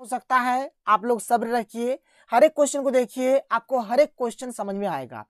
हो सकता है आप लोग सब्र रखिए हर एक क्वेश्चन को देखिए आपको हर एक क्वेश्चन समझ में आएगा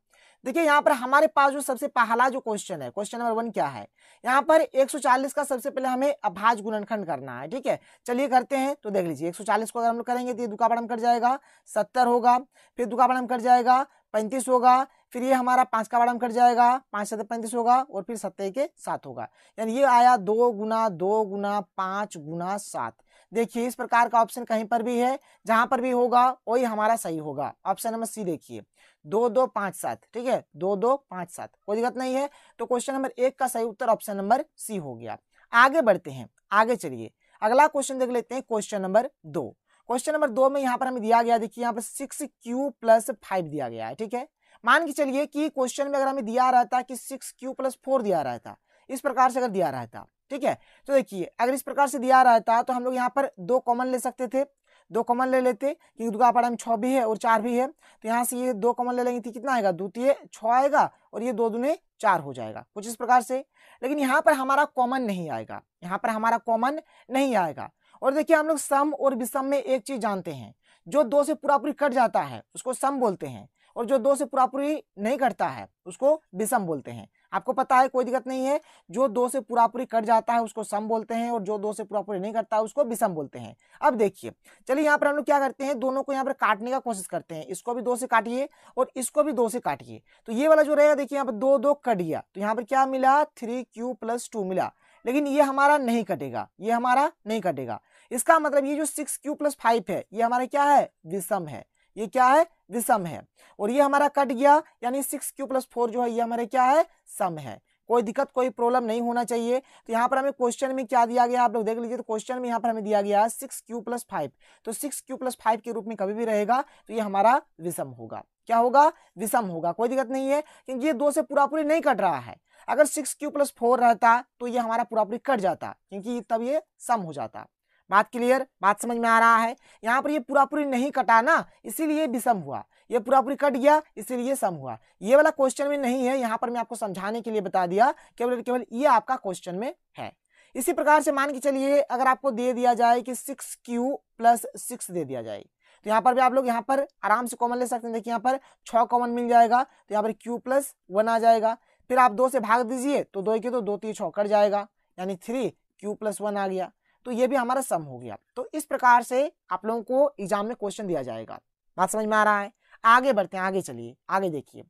देखिए यहाँ पर हमारे पास जो सबसे पहला जो क्वेश्चन है क्वेश्चन नंबर वन क्या है यहाँ पर 140 का सबसे पहले हमें अभाज गुणनखंड करना है ठीक है चलिए करते हैं तो देख लीजिए 140 को अगर हम लोग करेंगे तो ये दुकापड़म कट जाएगा 70 होगा फिर दुकापड़म कट जाएगा 35 होगा फिर ये हमारा पांच का बारह कट जाएगा पांच सत्तर तो पैंतीस होगा और फिर सत्तर के साथ होगा यानी ये आया दो गुना दो गुना पांच गुना सात देखिए इस प्रकार का ऑप्शन कहीं पर भी है जहां पर भी होगा वही हमारा सही होगा ऑप्शन नंबर सी देखिए दो दो पांच सात ठीक है दो दो पांच सात कोई दिक्कत नहीं है तो क्वेश्चन नंबर एक का सही उत्तर ऑप्शन नंबर सी हो गया आगे बढ़ते हैं आगे चलिए अगला क्वेश्चन देख लेते हैं क्वेश्चन नंबर दो क्वेश्चन नंबर दो में यहाँ पर हमें दिया गया देखिए यहाँ पर सिक्स क्यू प्लस फाइव दिया गया है ठीक है मान के चलिए कि क्वेश्चन में अगर हमें दिया रहता कि सिक्स क्यू प्लस फोर दिया रहता इस प्रकार से अगर दिया रहता ठीक है तो देखिए अगर इस प्रकार से दिया रहता तो हम लोग यहाँ पर दो कॉमन ले सकते थे दो कॉमन ले लेते क्योंकि दुर्गा पाड़ा में छः भी है और चार भी है तो यहाँ से ये दो कॉमन ले लेंगे तो कितना आएगा द्वितीय तो छः आएगा और ये दो दुने चार हो जाएगा कुछ इस प्रकार से लेकिन यहाँ पर हमारा कॉमन नहीं आएगा यहाँ पर हमारा कॉमन नहीं आएगा और देखिए हम लोग सम और विषम में एक चीज़ जानते हैं जो दो से पूरा पूरी कट जाता है उसको सम बोलते हैं और जो दो से पूरा पूरी नहीं कटता है उसको विषम बोलते हैं आपको पता है कोई दिक्कत नहीं है जो दो से पूरा पूरी कट जाता है उसको सम बोलते हैं और जो दो से पूरा पूरी नहीं करता है उसको विषम बोलते हैं अब देखिए चलिए यहाँ पर हम लोग क्या करते हैं दोनों को यहाँ पर काटने का कोशिश करते हैं इसको भी दो से काटिए और इसको भी दो से काटिए तो ये वाला जो रहेगा देखिए यहाँ पर दो दो कट गया तो यहाँ पर क्या मिला थ्री क्यू प्लस टू मिला लेकिन ये हमारा नहीं कटेगा ये हमारा नहीं कटेगा इसका मतलब ये जो सिक्स क्यू प्लस फाइव है ये हमारा क्या है विषम है ये क्या है विषम है और ये हमारा कट गया यानी सिक्स क्यू प्लस फोर जो है ये हमारे क्या है सम है कोई दिक्कत कोई प्रॉब्लम नहीं होना चाहिए तो यहाँ पर हमें क्वेश्चन में क्या दिया गया आप लोग देख लीजिए तो क्वेश्चन में यहाँ पर हमें दिया गया सिक्स क्यू प्लस फाइव तो सिक्स क्यू प्लस फाइव के रूप में कभी भी रहेगा तो ये हमारा विषम होगा क्या होगा विषम होगा कोई दिक्कत नहीं है क्योंकि ये दो से पूरा पूरी नहीं कट रहा है अगर सिक्स क्यू प्लस फोर रहता तो ये हमारा पूरा पूरी कट जाता क्योंकि तब ये सम हो जाता बात क्लियर बात समझ में आ रहा है यहाँ पर ये पूरा पूरी नहीं कटा ना इसीलिए विषम हुआ ये पूरा पूरी कट गया इसीलिए सम हुआ ये वाला क्वेश्चन में नहीं है यहाँ पर मैं आपको समझाने के लिए बता दिया केवल केवल ये आपका क्वेश्चन में है इसी प्रकार से मान के चलिए अगर आपको दे दिया जाए कि सिक्स क्यू प्लस सिक्स दे दिया जाए तो यहाँ पर भी आप लोग यहाँ पर आराम से कॉमन ले सकते हैं देखिए यहाँ पर छ कॉमन मिल जाएगा तो यहाँ पर क्यू प्लस वन आ जाएगा फिर आप दो से भाग दीजिए तो दो के तो दो तीन छ कट जाएगा यानी थ्री क्यू प्लस वन आ गया तो ये भी हमारा सम हो गया तो इस प्रकार से आप लोगों को एग्जाम में क्वेश्चन दिया जाएगा बात समझ में आ रहा है आगे बढ़ते हैं आगे चलिए आगे देखिए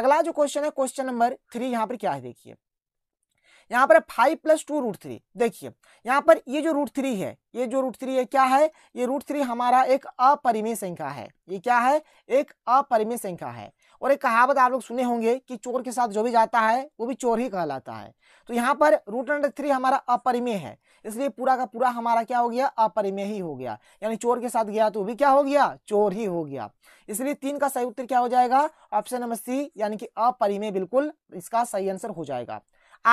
अगला जो क्वेश्चन है क्वेश्चन नंबर थ्री यहाँ पर क्या है देखिए यहाँ पर five plus two root three देखिए यहाँ पर ये जो रूट थ्री है ये जो रूट थ्री है क्या है ये रूट थ्री हमारा एक अपरिमेय संख्या है ये क्या है एक अपरिमेय संख्या है और एक कहावत आप लोग सुने होंगे कि चोर के साथ जो भी जाता है वो भी चोर ही कहलाता है तो यहाँ पर रूट अंडर थ्री हमारा अपरिमेय है इसलिए पूरा का पूरा हमारा क्या हो गया अपरिमेय ही हो गया यानी चोर के साथ गया तो भी क्या हो गया चोर ही हो गया इसलिए तीन का सही उत्तर क्या हो जाएगा ऑप्शन नंबर सी यानी कि अपरिमेय बिल्कुल इसका सही आंसर हो जाएगा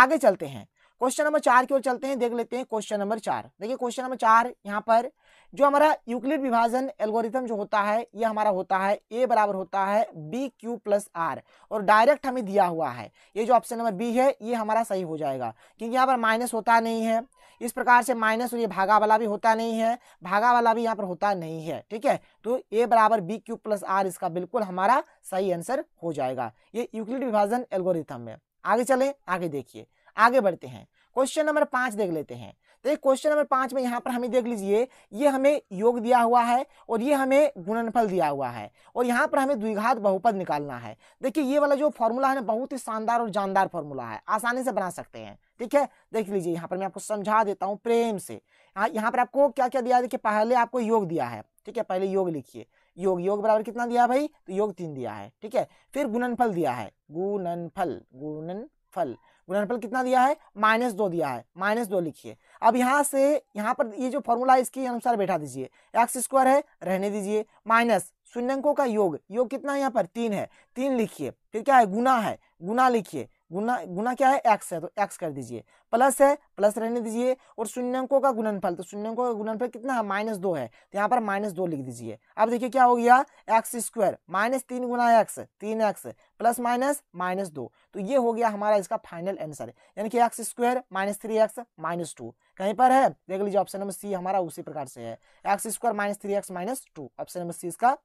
आगे चलते हैं क्वेश्चन नंबर चार की ओर चलते हैं देख लेते हैं क्वेश्चन नंबर चार देखिए क्वेश्चन नंबर चार यहाँ पर जो हमारा यूक्लिड विभाजन एल्गोरिथम जो होता है ये हमारा होता है ए बराबर होता है बी क्यू प्लस आर और डायरेक्ट हमें दिया हुआ है ये जो ऑप्शन नंबर बी है ये हमारा सही हो जाएगा क्योंकि यहाँ पर माइनस होता नहीं है इस प्रकार से माइनस और ये भागा वाला भी होता नहीं है भागा वाला भी यहाँ पर होता नहीं है ठीक है तो ए बराबर बी क्यू प्लस आर इसका बिल्कुल हमारा सही आंसर हो जाएगा ये यूक्लिड विभाजन एल्गोरिथम में आगे चले आगे देखिए आगे बढ़ते हैं क्वेश्चन नंबर पाँच देख लेते हैं देखिए तो क्वेश्चन नंबर पाँच में यहाँ पर हमें देख लीजिए ये हमें योग दिया हुआ है और ये हमें गुणनफल दिया हुआ है और यहाँ पर हमें द्विघात बहुपद निकालना है देखिए ये वाला जो फॉर्मूला है ना बहुत ही शानदार और जानदार फॉर्मूला है आसानी से बना सकते हैं ठीक है देख लीजिए यहाँ पर मैं आपको समझा देता हूँ प्रेम से हाँ, यहाँ पर आपको क्या क्या दिया देखिए पहले आपको योग दिया है ठीक है पहले योग लिखिए योग योग बराबर कितना दिया भाई तो योग तीन दिया है ठीक है फिर गुणनफल दिया है गुणनफल गुणनफल गुणनफल कितना दिया है माइनस दो दिया है माइनस दो लिखिए अब यहाँ से यहाँ पर ये जो फॉर्मूला है इसके अनुसार बैठा दीजिए एक्स स्क्वायर है रहने दीजिए माइनस शून्यंकों का योग योग कितना है यहाँ पर तीन है तीन लिखिए फिर क्या है गुना है गुना लिखिए गुना गुना क्या है एक्स है तो एक्स कर दीजिए प्लस है प्लस रहने दीजिए और शून्यंकों का गुणनफल तो शून्यंकों का गुणनफल कितना है माइनस दो है तो यहाँ पर माइनस दो लिख दीजिए अब देखिए क्या हो गया एक्स स्क्वायर माइनस तीन गुना एक्स तीन एक्स प्लस माइनस माइनस दो तो ये हो गया हमारा इसका फाइनल आंसर यानी कि X square minus three X minus two कहीं पर है देख लीजिए ऑप्शन नंबर सी हमारा उसी प्रकार से है X square minus three X minus two option number C इसका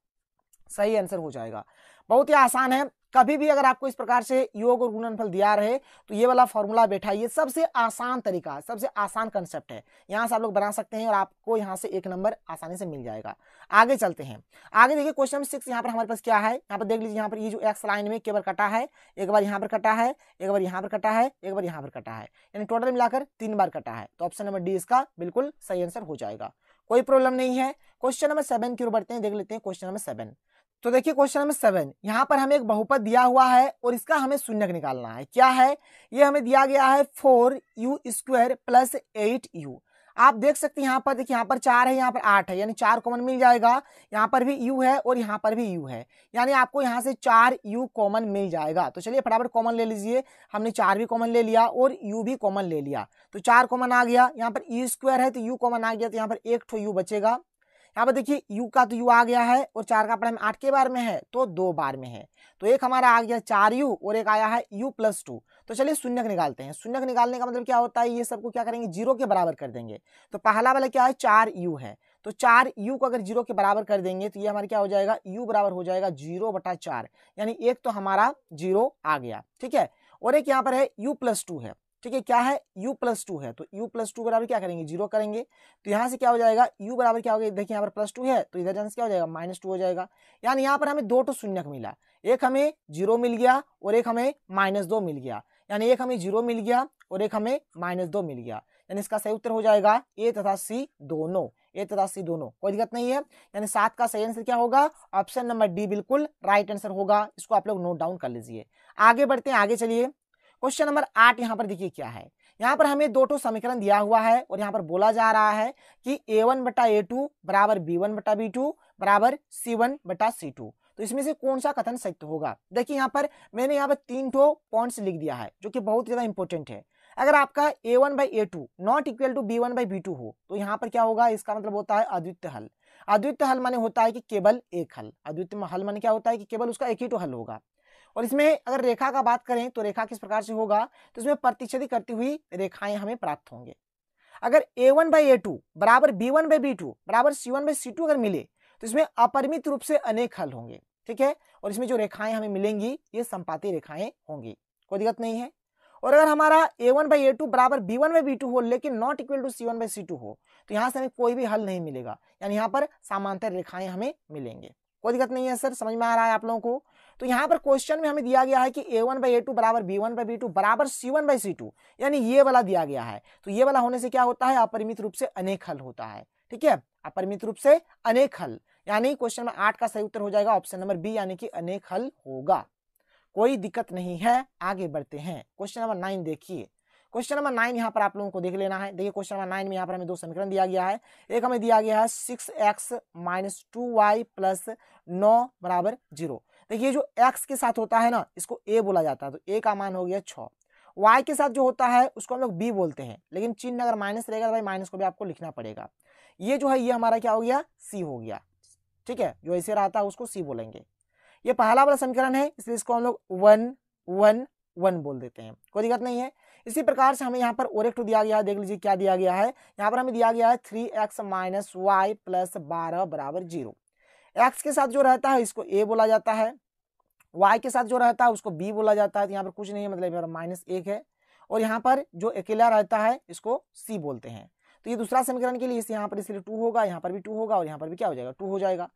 सही आंसर हो जाएगा बहुत ही आसान है कभी भी अगर आपको इस प्रकार से योग और गुणनफल दिया रहे तो ये वाला फॉर्मूला बैठा ये सबसे आसान तरीका सबसे आसान कंसेप्ट है यहाँ से आप लोग बना सकते हैं और आपको यहाँ से एक नंबर आसानी से मिल जाएगा आगे चलते हैं आगे देखिए क्वेश्चन सिक्स यहाँ पर हमारे पास क्या है यहाँ पर देख लीजिए यहाँ पर ये जो एक्स लाइन में केवल कटा है एक बार यहाँ पर कटा है एक बार यहाँ पर कटा है एक बार यहाँ पर कटा है यानी टोटल मिलाकर तीन बार कटा है तो ऑप्शन नंबर डी इसका बिल्कुल सही आंसर हो जाएगा कोई प्रॉब्लम नहीं है क्वेश्चन नंबर सेवन की ओर बढ़ते हैं देख लेते हैं क्वेश्चन नंबर सेवन तो देखिए क्वेश्चन नंबर सेवन यहाँ पर हमें एक बहुपद दिया हुआ है और इसका हमें शून्यक निकालना है क्या है ये हमें दिया गया है four U square plus eight U आप देख सकते हैं यहाँ पर देखिए यहाँ पर चार है यहाँ पर आठ है यानी चार कॉमन मिल जाएगा यहाँ पर भी यू है और यहाँ पर भी यू है यानी आपको यहाँ से चार यू कॉमन मिल जाएगा तो चलिए फटाफट कॉमन ले लीजिए हमने चार भी कॉमन ले लिया और यू भी कॉमन ले लिया तो चार कॉमन आ गया यहाँ पर यू e स्क्वायर है तो यू कॉमन आ गया तो यहाँ पर एक ठो यू बचेगा यहाँ पर देखिए यू का तो यू आ गया है और चार का प्राइम आठ के बार में है तो दो बार में है तो एक हमारा आ गया चार यू और एक आया है यू प्लस टू तो चलिए शून्यक निकालते हैं शून्यक निकालने का मतलब क्या होता है ये सबको क्या करेंगे जीरो के बराबर कर देंगे तो पहला वाला क्या है चार यू है तो चार यू को अगर जीरो के बराबर कर देंगे तो ये हमारा क्या हो जाएगा यू बराबर हो जाएगा जीरो बटा चार यानी एक तो हमारा जीरो आ गया ठीक है और एक यहाँ पर है यू प्लस टू है ठीक है क्या है u प्लस टू है तो u प्लस टू बराबर क्या करेंगे जीरो करेंगे तो यहाँ से क्या हो जाएगा u बराबर क्या हो गया देखिए यहाँ पर प्लस टू है तो इधर जाने से क्या हो जाएगा माइनस टू हो जाएगा यानी यहाँ पर हमें दो टू तो शून्य मिला एक हमें जीरो मिल गया और एक हमें माइनस दो मिल गया यानी एक हमें जीरो मिल गया और एक हमें माइनस दो मिल गया यानी इसका सही उत्तर हो जाएगा ए तथा सी दोनों ए तथा सी दोनों कोई दिक्कत नहीं है यानी सात का सही आंसर क्या होगा ऑप्शन नंबर डी बिल्कुल राइट आंसर होगा इसको आप लोग नोट डाउन कर लीजिए आगे बढ़ते हैं आगे चलिए क्वेश्चन नंबर आठ यहाँ पर देखिए क्या है यहाँ पर हमें दो टो समीकरण दिया हुआ है और यहाँ पर बोला जा रहा है कि ए वन बटा ए टू बराबर बी वन बटा बी टू बराबर सी वन बटा सी टू तो इसमें से कौन सा कथन सत्य होगा देखिए यहाँ पर मैंने यहाँ पर तीन टो पॉइंट्स लिख दिया है जो कि बहुत ज़्यादा इंपॉर्टेंट है अगर आपका A one by A two not equal to B one by B two हो तो यहाँ पर क्या होगा इसका मतलब होता है अद्वितीय हल अद्वितीय हल माने होता है कि केवल एक हल अद्वितीय हल माने क्या होता है कि केवल उसका एक ही टो हल होगा और इसमें अगर रेखा का बात करें तो रेखा किस प्रकार से होगा तो इसमें प्रतिच्छेदी करती हुई रेखाएं हमें प्राप्त होंगे अगर A one by A two बराबर B one by B two बराबर C one by C two अगर मिले तो इसमें अपरिमित रूप से अनेक हल होंगे ठीक है और इसमें जो रेखाएं हमें मिलेंगी ये संपाती रेखाएं होंगी कोई दिक्कत नहीं है और अगर हमारा A one by A two बराबर B one by B two हो लेकिन not equal to C one by C two हो तो यहाँ से हमें कोई भी हल नहीं मिलेगा यानी यहाँ पर सामांतर रेखाएं हमें मिलेंगे कोई दिक्कत नहीं है सर समझ में आ रहा है आप लोगों को तो यहाँ पर क्वेश्चन में हमें दिया गया है कि A one by A two बराबर B one by B two बराबर C one by C two यानी ये वाला दिया गया है तो ये वाला होने से क्या होता है अपरिमित रूप से अनेक हल होता है ठीक है अपरिमित रूप से अनेक हल यानी क्वेश्चन में आठ का सही उत्तर हो जाएगा ऑप्शन नंबर बी यानी कि अनेक हल होगा कोई दिक्कत नहीं है आगे बढ़ते हैं क्वेश्चन नंबर नाइन देखिए क्वेश्चन नंबर नाइन यहाँ पर आप लोगों को देख लेना है देखिए क्वेश्चन नंबर नाइन में यहाँ पर हमें दो समीकरण दिया गया है एक हमें दिया गया है six X minus two Y plus नौ बराबर जीरो देखिए जो एक्स के साथ होता है ना इसको ए बोला जाता है तो ए का मान हो गया छ वाई के साथ जो होता है उसको हम लोग बी बोलते हैं लेकिन चिन्ह अगर माइनस रहेगा तो भाई माइनस को भी आपको लिखना पड़ेगा ये जो है ये हमारा क्या हो गया सी हो गया ठीक है जो ऐसे रहता है उसको सी बोलेंगे ये पहला वाला समीकरण है इसलिए इसको हम लोग वन वन वन बोल देते हैं कोई दिक्कत नहीं है इसी प्रकार से हमें यहाँ पर ओरेक्ट दिया गया है देख लीजिए क्या दिया गया है यहाँ पर हमें दिया गया है three X minus Y plus बारह बराबर जीरो एक्स के साथ जो रहता है इसको ए बोला जाता है वाई के साथ जो रहता है उसको बी बोला जाता है तो यहाँ पर कुछ नहीं है मतलब यहाँ पर माइनस एक है और यहाँ पर जो अकेला रहता है इसको सी बोलते हैं तो ये दूसरा समीकरण के लिए इस यहाँ पर इसलिए टू होगा यहाँ पर भी टू होगा और यहाँ पर भी क्या हो जाएगा टू हो जाएगा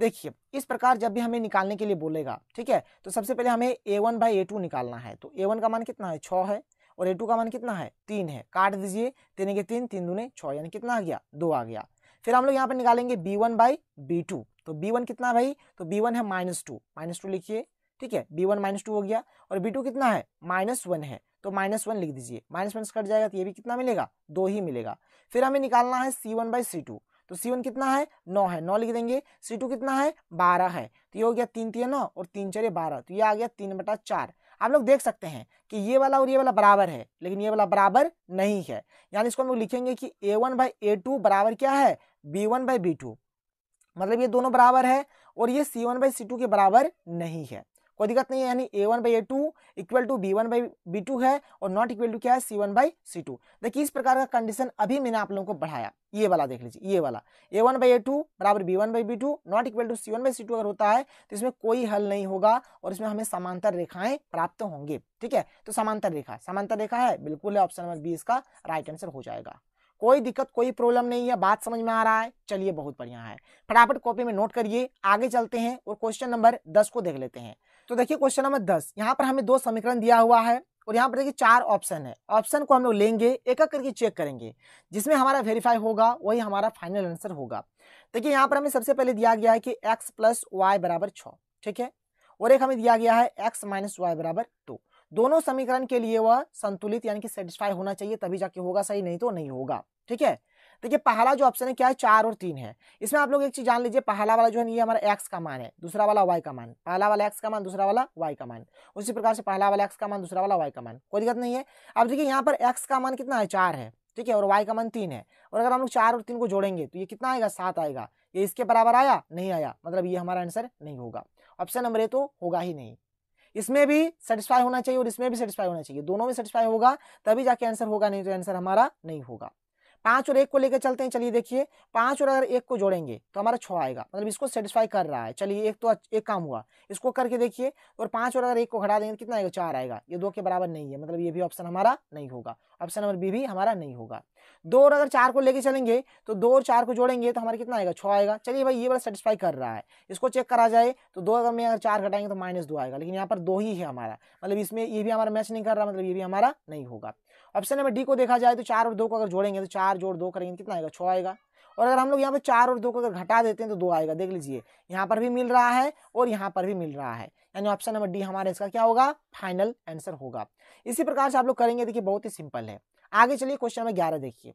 देखिए इस प्रकार जब भी हमें निकालने के लिए बोलेगा ठीक है तो सबसे पहले हमें A one by A two निकालना है तो ए वन का मान कितना है छः है और ए टू का मान कितना है तीन है काट दीजिए तीन के तीन तीन दूने छः यानी कितना आ गया दो आ गया फिर हम लोग यहाँ पर निकालेंगे B one by B two तो बी वन कितना भाई तो बी वन है माइनस टू माइनस टू लिखिए ठीक है बी वन माइनस टू हो गया और बी टू कितना है माइनस वन है तो माइनस वन लिख दीजिए माइनस वन कट जाएगा तो ये भी कितना मिलेगा दो ही मिलेगा फिर हमें निकालना है C one by C two तो सी वन कितना है नौ है नौ लिख देंगे सी टू कितना है बारह है तो ये हो गया तीन तीन नौ और तीन चार बारह तो ये आ गया तीन बटा चार आप लोग देख सकते हैं कि ये वाला और ये वाला बराबर है लेकिन ये वाला बराबर नहीं है यानी इसको हम लोग लिखेंगे कि A one by A two बराबर क्या है B one by B two मतलब ये दोनों बराबर है और ये C one by C two के बराबर नहीं है कोई दिक्कत नहीं है यानी A one by A two equal to B one by B two है और नॉट इक्वल टू क्या है C one by C two देखिए इस प्रकार का कंडीशन अभी मैंने आप लोगों को बढ़ाया ये वाला देख लीजिए ये वाला A one by A two बराबर B one by B two not equal to C one by C two अगर होता है तो इसमें कोई हल नहीं होगा और इसमें हमें समांतर रेखाएं प्राप्त होंगे ठीक है तो समांतर रेखा समांतर रेखा है बिल्कुल है ऑप्शन नंबर बी इसका राइट आंसर हो जाएगा कोई दिक्कत कोई प्रॉब्लम नहीं है बात समझ में आ रहा है चलिए बहुत बढ़िया है फटाफट कॉपी में नोट करिए आगे चलते हैं और क्वेश्चन नंबर दस को देख लेते हैं तो देखिए क्वेश्चन नंबर दस यहाँ पर हमें दो समीकरण दिया हुआ है और यहाँ पर देखिए चार ऑप्शन है ऑप्शन को हम लोग लेंगे एक एक करके चेक करेंगे जिसमें हमारा वेरीफाई होगा वही हमारा फाइनल आंसर होगा देखिए यहाँ पर हमें सबसे पहले दिया गया है कि एक्स प्लस वाई बराबर छ ठीक है और एक हमें दिया गया है एक्स माइनस वाई बराबर दो दोनों समीकरण के लिए वह संतुलित यानी कि सेटिस्फाई होना चाहिए तभी जाके होगा सही नहीं तो नहीं होगा ठीक है देखिए तो पहला जो ऑप्शन है क्या है चार और तीन है इसमें आप लोग एक चीज जान लीजिए पहला वाला जो है ये हमारा एक्स का मान है दूसरा वाला वाई का मान पहला वाला एक्स का मान दूसरा वाला वाई का मान उसी प्रकार से पहला वाला एक्स का मान दूसरा वाला वाई का मान कोई दिक्कत नहीं है अब देखिए यहाँ पर एक्स का मान कितना है चार है ठीक है और वाई का मान तीन है और अगर हम लोग चार और तीन को जोड़ेंगे तो ये कितना आएगा सात आएगा ये इसके बराबर आया नहीं आया मतलब ये हमारा आंसर नहीं होगा ऑप्शन नंबर ए तो होगा ही नहीं इसमें भी सेटिस्फाई होना चाहिए और इसमें भी सेटिस्फाई होना चाहिए दोनों में सेटिस्फाई होगा तभी जाके आंसर होगा नहीं तो आंसर हमारा नहीं होगा पाँच और एक को लेकर चलते हैं चलिए देखिए पाँच और अगर एक को जोड़ेंगे तो हमारा छः आएगा मतलब इसको सेटिस्फाई कर रहा है चलिए एक तो एक काम हुआ इसको करके देखिए और पाँच और अगर एक को घटा देंगे तो कितना आएगा चार आएगा ये दो के बराबर नहीं है मतलब ये भी ऑप्शन हमारा नहीं होगा ऑप्शन नंबर बी भी हमारा नहीं होगा दो और अगर चार को लेकर चलेंगे तो दो और चार को जोड़ेंगे तो हमारा कितना आएगा छः आएगा चलिए भाई ये बड़ा सेटिस्फाई कर रहा है इसको चेक करा जाए तो दो अगर में अगर चार घटाएंगे तो माइनस दो आएगा लेकिन यहाँ पर दो ही है हमारा मतलब इसमें ये भी हमारा मैच नहीं कर रहा मतलब ये भी हमारा नहीं होगा ऑप्शन नंबर डी को देखा जाए तो चार और दो को अगर जोड़ेंगे तो चार जोड़ दो करेंगे कितना आएगा छः आएगा और अगर हम लोग यहाँ पर चार और दो को अगर घटा देते हैं तो दो आएगा देख लीजिए यहाँ पर भी मिल रहा है और यहाँ पर भी मिल रहा है यानी ऑप्शन नंबर डी हमारे इसका क्या होगा फाइनल आंसर होगा इसी प्रकार से आप लोग करेंगे देखिए बहुत ही सिंपल है आगे चलिए क्वेश्चन नंबर ग्यारह देखिए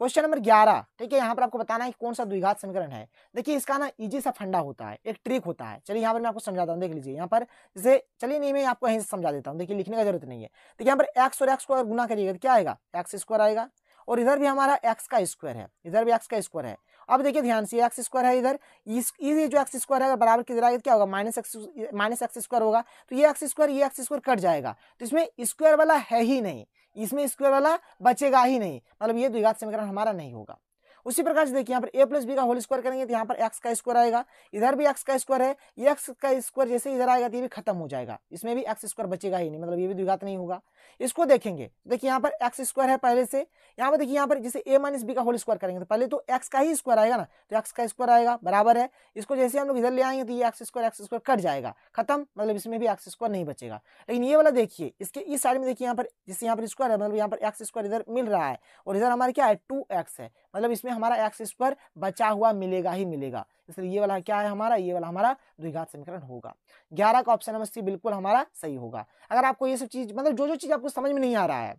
क्वेश्चन नंबर ग्यारह ठीक है यहाँ पर आपको बताना है कि कौन सा द्विघात समीकरण है देखिए इसका ना इजी सा फंडा होता है एक ट्रिक होता है चलिए यहाँ पर मैं आपको समझाता हूँ देख लीजिए यहाँ पर जैसे चलिए नहीं मैं आपको यहीं से समझा देता हूँ देखिए लिखने का जरूरत नहीं है देखिए यहाँ पर एक्स और एक्स को अगर गुना करिएगा तो क्या आएगा एक्स स्क्वायर आएगा और इधर भी हमारा एक्स का स्क्वायर है इधर भी एक्स का स्क्वायर है अब देखिए ध्यान से एक्स स्क्वायर है इधर इस ये जो एक्स स्क्वायर है अगर बराबर की जरा तो क्या होगा minus X minus X square होगा तो ये एक्स स्क्वायर ये एक्स स्क्वायर कट जाएगा तो इसमें स्क्वायर वाला है ही नहीं इसमें स्क्वायर वाला बचेगा ही नहीं मतलब ये द्विघात समीकरण हमारा नहीं होगा उसी प्रकार से देखिए यहाँ पर ए प्लस बी का होल स्क्वायर करेंगे तो यहाँ पर एक्स का स्क्वायर आएगा इधर भी एक्स का स्क्वायर है ये एक्स का स्क्वायर जैसे इधर आएगा तो ये भी खत्म हो जाएगा इसमें भी एक्स स्क्वायर बचेगा ही नहीं मतलब ये भी द्विघात नहीं होगा इसको देखेंगे देखिए यहाँ पर एक्स स्क्वायर है पहले से यहाँ पर देखिए यहाँ पर जैसे ए माइनस बी का होल स्क्वायर करेंगे तो पहले तो एक्स का ही स्क्वायर आएगा ना तो एक्स का स्क्वायर आएगा बराबर है इसको जैसे हम लोग इधर ले आएंगे तो ये X square X square cut जाएगा खत्म मतलब इसमें भी एक्स स्क्वायर नहीं बचेगा लेकिन ये वाला देखिए इसके इस साइड में देखिए यहाँ पर जैसे यहाँ पर स्क्वायर है मतलब यहाँ पर एक्स स्क्वायर इधर मिल रहा है और इधर हमारे क्या है टू है मतलब इसमें हमारा एक्स पर बचा हुआ मिलेगा ही मिलेगा इसलिए ये वाला क्या है हमारा ये वाला हमारा द्विघात समीकरण होगा ग्यारह का ऑप्शन नंबर सी बिल्कुल हमारा सही होगा अगर आपको ये सब चीज मतलब जो जो चीज आपको समझ में नहीं आ रहा है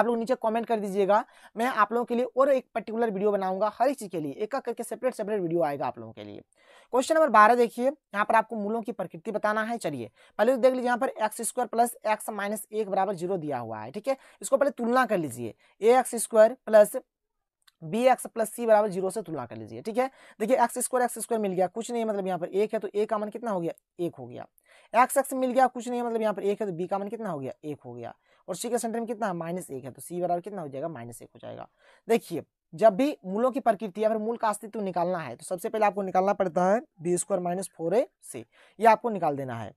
आप लोग नीचे कमेंट कर दीजिएगा मैं आप लोगों के लिए और एक पर्टिकुलर वीडियो बनाऊंगा हर एक चीज के लिए एक एक करके सेपरेट सेपरेट वीडियो आएगा आप लोगों के लिए क्वेश्चन नंबर बारह देखिए यहाँ पर आपको मूलों की प्रकृति बताना है चलिए पहले तो देख लीजिए यहाँ पर X square plus X minus एक बराबर जीरो दिया हुआ है ठीक है इसको पहले तुलना कर लीजिए A X square plus B X plus C बराबर जीरो से तुलना कर लीजिए ठीक है देखिए एक्स स्क्वायर एक्स स्क्वायर मिल गया कुछ नहीं मतलब यहाँ पर एक है तो ए का मन कितना हो गया एक हो गया एक्स एक्स मिल गया कुछ नहीं मतलब यहाँ पर एक है तो बी का मन कितना हो गया एक हो गया और सी के सेंटर में कितना है माइनस एक है तो सी बराबर कितना हो जाएगा माइनस एक हो जाएगा देखिए जब भी मूलों की प्रकृति या फिर मूल का अस्तित्व निकालना है तो सबसे पहले आपको निकालना पड़ता है B square minus four A से यह आपको निकाल देना है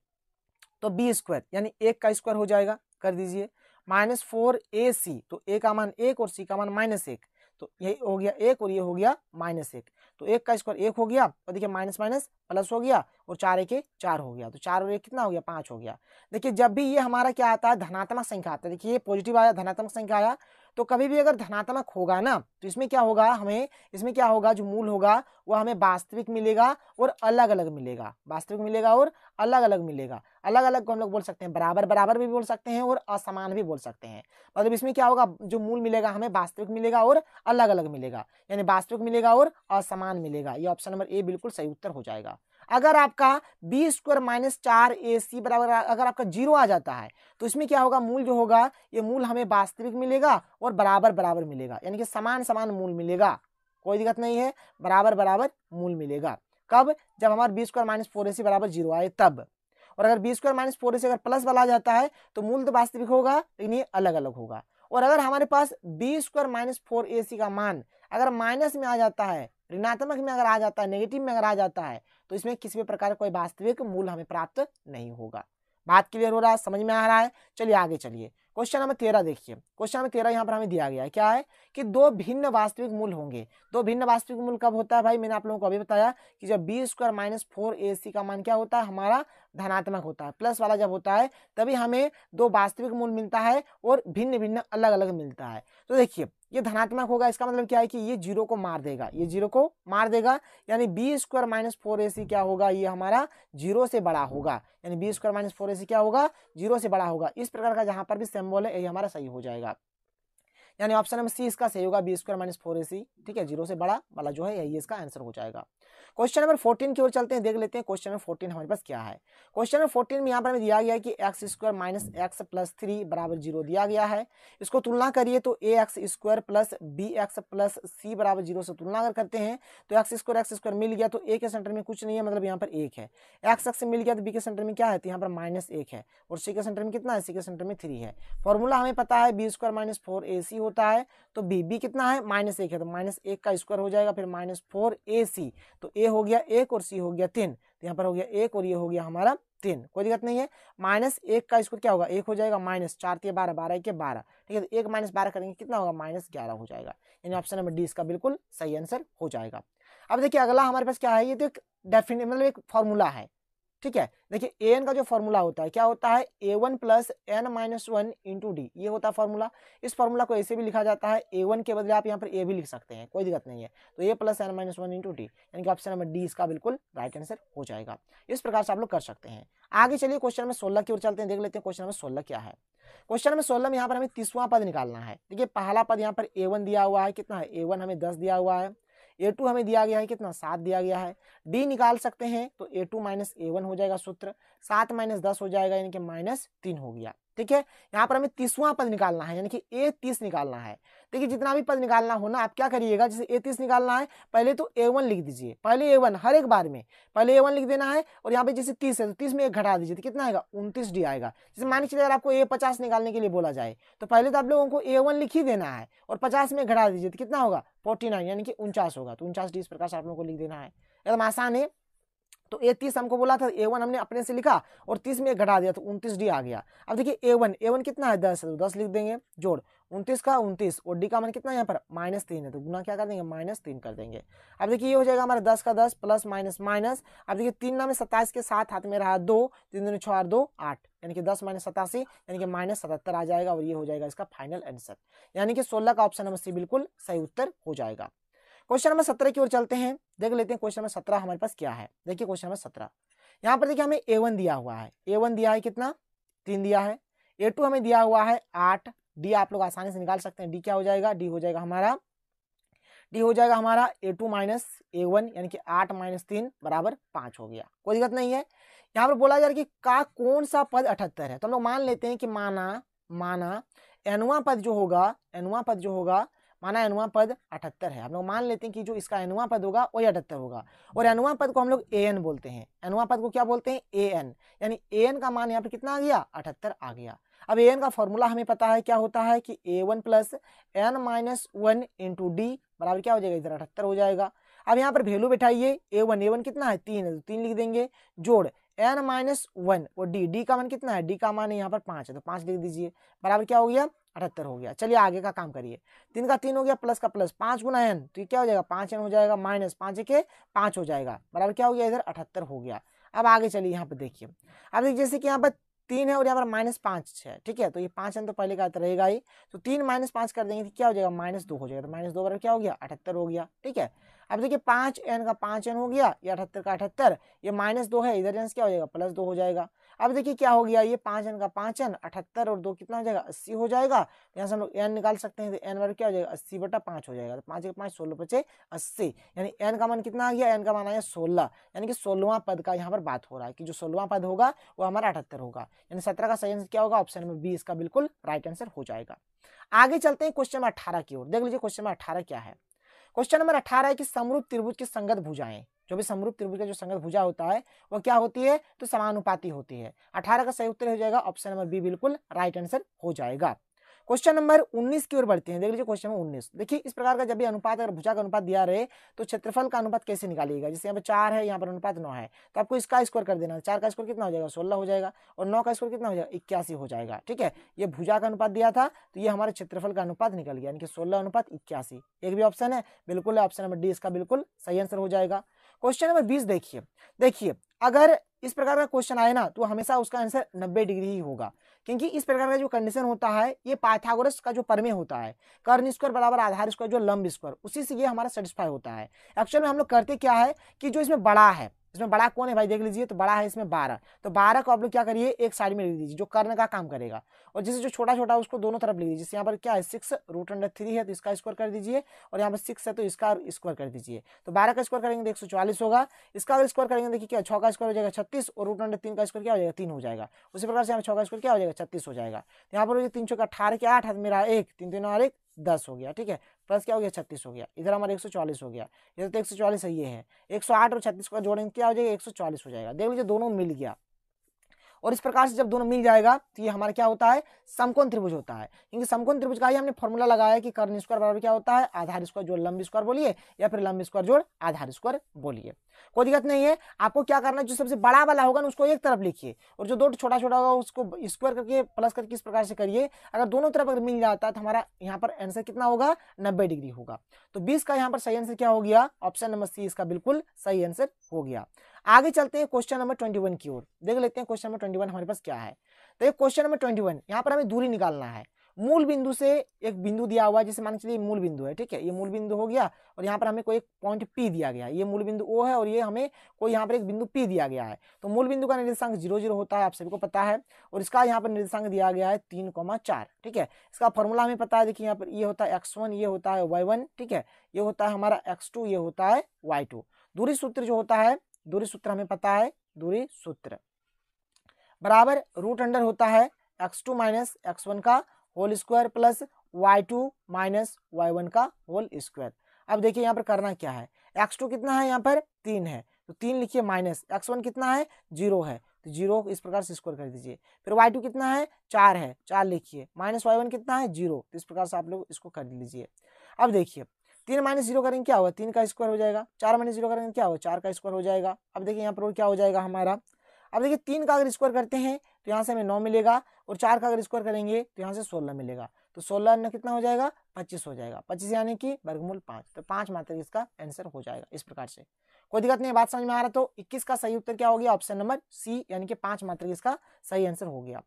तो बी स्क्वायर यानी एक का स्क्वायर हो जाएगा कर दीजिए माइनस फोर ए सी तो ए का मान एक और सी का मान माइनस एक तो यही हो गया एक और ये हो गया माइनस एक तो एक का स्क्वायर एक हो गया और देखिए माइनस माइनस प्लस हो गया और चार एक चार हो गया तो चार और एक कितना हो गया पांच हो गया देखिए जब भी ये हमारा क्या आता है धनात्मक संख्या आता है देखिए ये पॉजिटिव आया धनात्मक संख्या आया तो कभी भी अगर धनात्मक होगा ना तो इसमें क्या होगा हमें इसमें क्या होगा जो मूल होगा वह हमें वास्तविक मिलेगा और अलग अलग मिलेगा वास्तविक मिलेगा और अलग अलग मिलेगा अलग अलग को हम लोग बोल सकते हैं बराबर बराबर भी बोल सकते हैं और असमान भी बोल सकते हैं मतलब इसमें क्या होगा जो मूल मिलेगा हमें वास्तविक मिलेगा और अलग अलग मिलेगा यानी वास्तविक मिलेगा और असमान मिलेगा ये ऑप्शन नंबर ए बिल्कुल सही उत्तर हो जाएगा अगर आपका बी स्क्वायर माइनस चार ए सी बराबर अगर आपका जीरो आ जाता है तो इसमें क्या होगा मूल जो होगा ये मूल हमें वास्तविक मिलेगा और बराबर बराबर मिलेगा यानी कि समान समान मूल मिलेगा कोई दिक्कत नहीं है बराबर बराबर मूल मिलेगा कब जब हमारा B square minus four A C बराबर जीरो आए तब और अगर B square minus four A C अगर प्लस वाला आ जाता है तो मूल तो वास्तविक होगा लेकिन ये अलग अलग होगा और अगर हमारे पास B square minus four A C का मान अगर माइनस में आ जाता है ऋणात्मक में अगर आ जाता है नेगेटिव में अगर आ जाता है तो इसमें किसी भी प्रकार का कोई वास्तविक मूल हमें प्राप्त नहीं होगा बात क्लियर हो रहा है समझ में आ रहा है चलिए आगे चलिए क्वेश्चन नंबर तेरह देखिए क्वेश्चन नंबर तेरह यहाँ पर हमें दिया गया है क्या है कि दो भिन्न वास्तविक मूल होंगे दो भिन्न वास्तविक मूल कब होता है भाई मैंने आप लोगों को अभी बताया कि जब B square minus four A C का मान क्या होता है हमारा धनात्मक होता है प्लस वाला जब होता है तभी हमें दो वास्तविक मूल मिलता है और भिन्न भिन्न अलग अलग मिलता है तो देखिए ये धनात्मक होगा इसका मतलब क्या है कि ये जीरो को मार देगा ये जीरो को मार देगा यानी B square minus four A C क्या होगा ये हमारा जीरो से बड़ा होगा यानी B square minus four A C क्या होगा जीरो से बड़ा होगा इस प्रकार का जहां पर भी सिम्बॉल है ये हमारा सही हो जाएगा यानी ऑप्शन नंबर सी इसका सही होगा B square minus four A C ठीक है जीरो से बड़ा वाला जो है यही इसका आंसर हो जाएगा क्वेश्चन नंबर फोर्टीन की ओर चलते हैं देख लेते हैं क्वेश्चन नंबर फोर्टीन हमारे पास क्या है क्वेश्चन नंबर फोर्टीन में यहाँ पर हमें दिया गया है कि X square minus X plus three बराबर जीरो दिया गया है इसको तुलना करिए तो A X square plus B X plus C बराबर जीरो से तुलना अगर करते हैं तो एक्स स्क्वायर एक्स स्क्वायर मिल गया तो ए के सेंटर में कुछ नहीं है मतलब यहाँ पर एक है एक्स एक्स मिल गया तो बी के सेंटर में क्या है तो यहाँ पर माइनस एक है और सी के सेंटर में कितना है सी के सेंटर में थ्री है फॉर्मूला हमें पता है B square minus four A C होता है तो बी बी कितना है माइनस एक है तो माइनस एक का स्क्वायर हो जाएगा फिर माइनस फोर ए सी तो ए हो गया एक और सी हो गया तीन तो यहाँ पर हो गया एक और ये हो गया हमारा तीन कोई दिक्कत नहीं है माइनस एक का स्क्वायर क्या होगा एक हो जाएगा माइनस चार तीन बारह बारह के बारह ठीक है तो एक माइनस बारह करेंगे कितना होगा माइनस ग्यारह हो जाएगा यानी ऑप्शन नंबर डी इसका बिल्कुल सही आंसर हो जाएगा अब देखिए अगला हमारे पास क्या है ये तो एक डेफिनेट मतलब एक फॉर्मूला है ठीक है देखिए ए का जो फॉर्मूला होता है क्या होता है A one plus N minus one into D ये होता है फॉर्मूला इस फॉर्मूला को ऐसे भी लिखा जाता है ए वन के बदले आप यहाँ पर ए भी लिख सकते हैं कोई दिक्कत नहीं है तो A plus N minus one into D यानी कि ऑप्शन नंबर डी इसका बिल्कुल राइट आंसर हो जाएगा इस प्रकार से आप लोग कर सकते हैं आगे चलिए क्वेश्चन नंबर सोलह की ओर चलते हैं देख लेते हैं क्वेश्चन नंबर सोलह क्या है क्वेश्चन नंबर सोलह में यहाँ पर हमें तीसवां पद निकालना है देखिए पहला पद यहाँ पर ए वन दिया हुआ है कितना है ए वन हमें दस दिया हुआ है ए टू हमें दिया गया है कितना सात दिया गया है डी निकाल सकते हैं तो A two minus A one हो जाएगा सूत्र सात माइनस दस हो जाएगा यानी कि माइनस तीन हो गया ठीक है यहाँ पर हमें तीसवा पद निकालना है यानी कि ए तीस निकालना है देखिए जितना भी पद निकालना होना आप क्या करिएगा जैसे ए तीस निकालना है पहले तो ए वन लिख दीजिए पहले ए वन हर एक बार में पहले ए वन लिख देना है और यहाँ पे जैसे तीस है तो तीस में एक घटा दीजिए तो कितना आएगा उनतीस डी आएगा जैसे मान लीजिए अगर आपको ए पचास निकालने के लिए बोला जाए तो पहले तो आप लोगों को ए वन लिख ही देना है और पचास में घटा दीजिए तो कितना होगा फोर्टी नाइन यानी कि उनचास होगा तो उनचास डी इस प्रकार से आप लोगों को लिख देना है एकदम आसान है तो ए तीस हमको बोला था ए वन हमने अपने से लिखा और तीस में घटा दिया तो उनतीस डी आ गया अब देखिए ए वन ए वन कितना है दस है तो दस लिख देंगे जोड़ उनतीस का उनतीस और डी का मान कितना यहाँ पर माइनस तीन है तो गुना क्या कर देंगे माइनस तीन कर देंगे अब देखिए ये हो जाएगा हमारा दस का दस प्लस माइनस माइनस अब देखिए तीन नाम सत्ताईस के साथ हाथ में रहा दो तीन दिन छः दो आठ यानी कि दस माइनस सतासी यानी कि माइनस सतहत्तर आ जाएगा और ये हो जाएगा इसका फाइनल आंसर यानी कि सोलह का ऑप्शन नंबर सी बिल्कुल सही उत्तर हो जाएगा क्वेश्चन नंबर सत्रह की ओर चलते हैं देख लेते हैं क्वेश्चन नंबर सत्रह हमारे पास क्या है देखिए क्वेश्चन नंबर सत्रह यहाँ पर देखिए हमें ए वन दिया हुआ है ए वन दिया है कितना तीन दिया है ए टू हमें दिया हुआ है आठ डी आप लोग आसानी से निकाल सकते हैं डी क्या हो जाएगा डी हो जाएगा हमारा डी हो जाएगा हमारा A two minus A one यानी कि आठ माइनस तीन बराबर पाँच हो गया कोई दिक्कत नहीं है यहाँ पर बोला जा रहा है कि का कौन सा पद अठहत्तर है तो हम लोग मान लेते हैं कि माना माना एनुआ पद जो होगा एनवा पद जो होगा माना एनवा पद अठहत्तर है हम लोग मान लेते हैं कि जो इसका एनवा पद होगा वही अठहत्तर होगा और एनवा पद को हम लोग ए एन बोलते हैं एनवा पद को क्या बोलते हैं ए एन यानी ए एन का मान यहाँ पर कितना आ गया अठहत्तर आ गया अब ए एन का फॉर्मूला हमें पता है क्या होता है कि A one plus N minus one into D बराबर क्या हो जाएगा इधर अठहत्तर हो जाएगा अब यहाँ पर वैल्यू बैठाइए ए वन ए वन कितना है तीन है तो तीन लिख देंगे जोड़ एन माइनस वन और डी डी का मान कितना है डी का मान यहाँ पर पाँच है तो पाँच लिख दीजिए बराबर क्या हो गया अठहत्तर हो गया चलिए आगे का काम करिए तीन का तीन हो गया प्लस का प्लस पाँच गुना एन तो ये क्या हो जाएगा पाँच एन हो जाएगा माइनस पाँच एक पाँच हो जाएगा बराबर क्या हो गया इधर अठहत्तर हो गया अब आगे चलिए यहाँ पर देखिए अब जैसे कि यहाँ पर तीन है और यहाँ पर माइनस पाँच है ठीक है तो ये पाँच अंक तो पहले का रहेगा ही तो तीन माइनस पाँच कर देंगे तो क्या हो जाएगा माइनस दो हो जाएगा तो माइनस दो बराबर क्या हो गया अठहत्तर हो गया ठीक है अब देखिए पाँच एन का पाँच एन हो गया ये अठहत्तर का अठहत्तर ये माइनस दो है इधर एन क्या हो जाएगा प्लस दो हो जाएगा अब देखिए क्या हो गया ये पाँच एन का पाँच एन अठहत्तर और दो कितना हो जाएगा अस्सी हो जाएगा तो यहाँ से हम लोग एन निकाल सकते हैं तो एन वर्ग क्या हो जाएगा अस्सी बटा पाँच हो जाएगा तो पाँच एक पाँच सोलह पचे अस्सी यानी एन का मान कितना आ गया एन का मान आया सोलह यानी कि सोलहवां पद का यहाँ पर बात हो रहा है कि जो सोलहवां पद होगा वो हमारा अठहत्तर होगा यानी सत्रह का सही आंसर क्या होगा ऑप्शन नंबर बी इसका बिल्कुल राइट आंसर हो जाएगा आगे चलते हैं क्वेश्चन नंबर अठारह की ओर देख लीजिए क्वेश्चन नंबर अठारह क्या है क्वेश्चन नंबर अठारह है कि समरूप त्रिभुज की संगत भुजाएं जो भी समरूप त्रिभुज का जो संगत भुजा होता है वो क्या होती है तो समानुपाती होती है अठारह का सही उत्तर हो जाएगा ऑप्शन नंबर बी बिल्कुल राइट आंसर हो जाएगा क्वेश्चन नंबर 19 की ओर बढ़ते हैं देख लीजिए क्वेश्चन नंबर 19 देखिए इस प्रकार का जब भी अनुपात अगर भुजा का अनुपात दिया रहे तो क्षेत्रफल का अनुपात कैसे निकालिएगा जैसे यहाँ पर चार है यहाँ पर अनुपात नौ है तो आपको इसका स्क्वायर कर देना है चार का स्क्वायर कितना हो जाएगा सोलह हो जाएगा और नौ का स्क्वायर कितना हो जाएगा इक्यासी हो जाएगा ठीक है ये भुजा का अनुपात दिया था तो ये हमारे क्षेत्रफल का अनुपात निकल गया यानी कि सोलह अनुपात इक्यासी एक भी ऑप्शन है बिल्कुल ऑप्शन नंबर डी इसका बिल्कुल सही आंसर हो जाएगा क्वेश्चन नंबर बीस देखिए देखिए अगर इस प्रकार का क्वेश्चन आए ना तो हमेशा उसका आंसर 90 डिग्री ही होगा क्योंकि इस प्रकार का जो कंडीशन होता है ये पाइथागोरस का जो परमे होता है कर्ण स्क्वायर बराबर आधार स्क्वायर जो लंब स्क्वायर उसी से ये हमारा सेटिस्फाई होता है एक्चुअल में हम लोग करते क्या है कि जो इसमें बड़ा है इसमें बड़ा कौन है भाई देख लीजिए तो बड़ा है इसमें बारह तो बारह को आप लोग क्या करिए एक साइड में लिख दीजिए जो करने का काम करेगा और जैसे जो छोटा छोटा उसको दोनों तरफ लिख दीजिए यहाँ पर क्या है सिक्स रूट अंडर थ्री है तो इसका स्क्वायर कर दीजिए और यहाँ पर सिक्स है तो इसका स्क्वायर कर दीजिए तो बारह का स्क्वायर करेंगे एक सौ चालीस होगा इसका अगर स्क्वायर करेंगे देखिए क्या छः का स्क्वायर हो जाएगा छत्तीस और रूट अंडर तीन का स्क्वायर क्या हो जाएगा तीन हो जाएगा उसी प्रकार से यहाँ छः का स्क्वायर क्या हो जाएगा छत्तीस हो जाएगा तो यहाँ पर तीन सौ अठारह के आठ मेरा एक तीन तीन और एक दस हो गया ठीक है प्लस क्या हो गया छत्तीस हो गया इधर हमारा एक सौ चालीस हो गया इधर तो एक सौ चालीस ये है एक सौ आठ और छत्तीस का जोड़ेंगे क्या हो जाएगा एक सौ चालीस हो जाएगा देख लीजिए दोनों मिल गया और इस प्रकार से जब दोनों मिल जाएगा तो ये हमारा क्या होता है समकोण त्रिभुज होता है क्योंकि समकोण त्रिभुज का ही हमने फॉर्मूला लगाया कि कर्ण स्क्वायर बराबर क्या होता है आधार स्क्वायर जोड़ लंब स्क्वायर बोलिए या फिर लंब स्क्वायर जोड़ आधार स्क्वायर बोलिए कोई दिक्कत नहीं है आपको क्या करना है जो सबसे बड़ा वाला होगा ना उसको एक तरफ लिखिए और जो दो छोटा छोटा होगा उसको स्क्वायर करके प्लस करके इस प्रकार से करिए अगर दोनों तरफ अगर मिल जाता तो हमारा यहाँ पर आंसर कितना होगा नब्बे डिग्री होगा तो बीस का यहाँ पर सही आंसर क्या हो गया ऑप्शन नंबर सी इसका बिल्कुल सही आंसर हो गया आगे चलते हैं क्वेश्चन नंबर ट्वेंटी वन की ओर देख लेते हैं क्वेश्चन नंबर ट्वेंटी वन हमारे पास क्या है तो क्वेश्चन नंबर ट्वेंटी वन यहाँ पर हमें दूरी निकालना है मूल बिंदु से एक बिंदु दिया हुआ है जैसे मान के चलिए मूल बिंदु है ठीक है ये मूल बिंदु हो गया और यहाँ पर हमें कोई एक पॉइंट पी दिया गया ये मूल बिंदु ओ है और ये हमें कोई यहाँ पर एक बिंदु पी दिया गया है तो मूल बिंदु का निर्देशांक जीरो जीरो होता है आप सभी को पता है और इसका यहाँ पर निर्देशांक दिया गया है तीन कौमा चार ठीक है इसका फॉर्मूला हमें पता है देखिए यहाँ पर ये होता है एक्स वन ये होता है वाई वन ठीक है ये होता है हमारा एक्स टू ये होता है वाई टू दूरी सूत्र जो होता है दूरी सूत्र हमें पता है दूरी सूत्र बराबर रूट अंडर होता है X two minus X one का whole square plus Y two minus Y one का होल स्क्वायर अब देखिए यहाँ पर करना क्या है एक्स टू कितना है यहाँ पर तीन है तो तीन लिखिए माइनस एक्स वन कितना है जीरो है तो जीरो इस प्रकार से स्क्वायर कर दीजिए फिर वाई टू कितना है चार है चार लिखिए माइनस वाई वन कितना है जीरो तो इस प्रकार से आप लोग इसको कर लीजिए अब देखिए तीन माइनस जीरो करेंगे क्या होगा तीन का स्क्वायर हो जाएगा चार माइनस जीरो करेंगे क्या होगा चार का स्क्वायर हो जाएगा अब देखिए यहाँ पर क्या हो जाएगा हमारा अब देखिए तीन का अगर स्क्वायर करते हैं तो यहाँ से हमें नौ मिलेगा और चार का अगर स्क्वायर करेंगे तो यहाँ से सोलह मिलेगा तो सोलह में कितना हो जाएगा पच्चीस हो जाएगा पच्चीस यानी कि वर्गमूल पाँच तो पाँच मात्र इसका आंसर हो जाएगा इस प्रकार से कोई दिक्कत नहीं बात समझ में आ रहा तो इक्कीस का सही उत्तर क्या हो गया ऑप्शन नंबर सी यानी कि पाँच मात्र इसका सही आंसर हो गया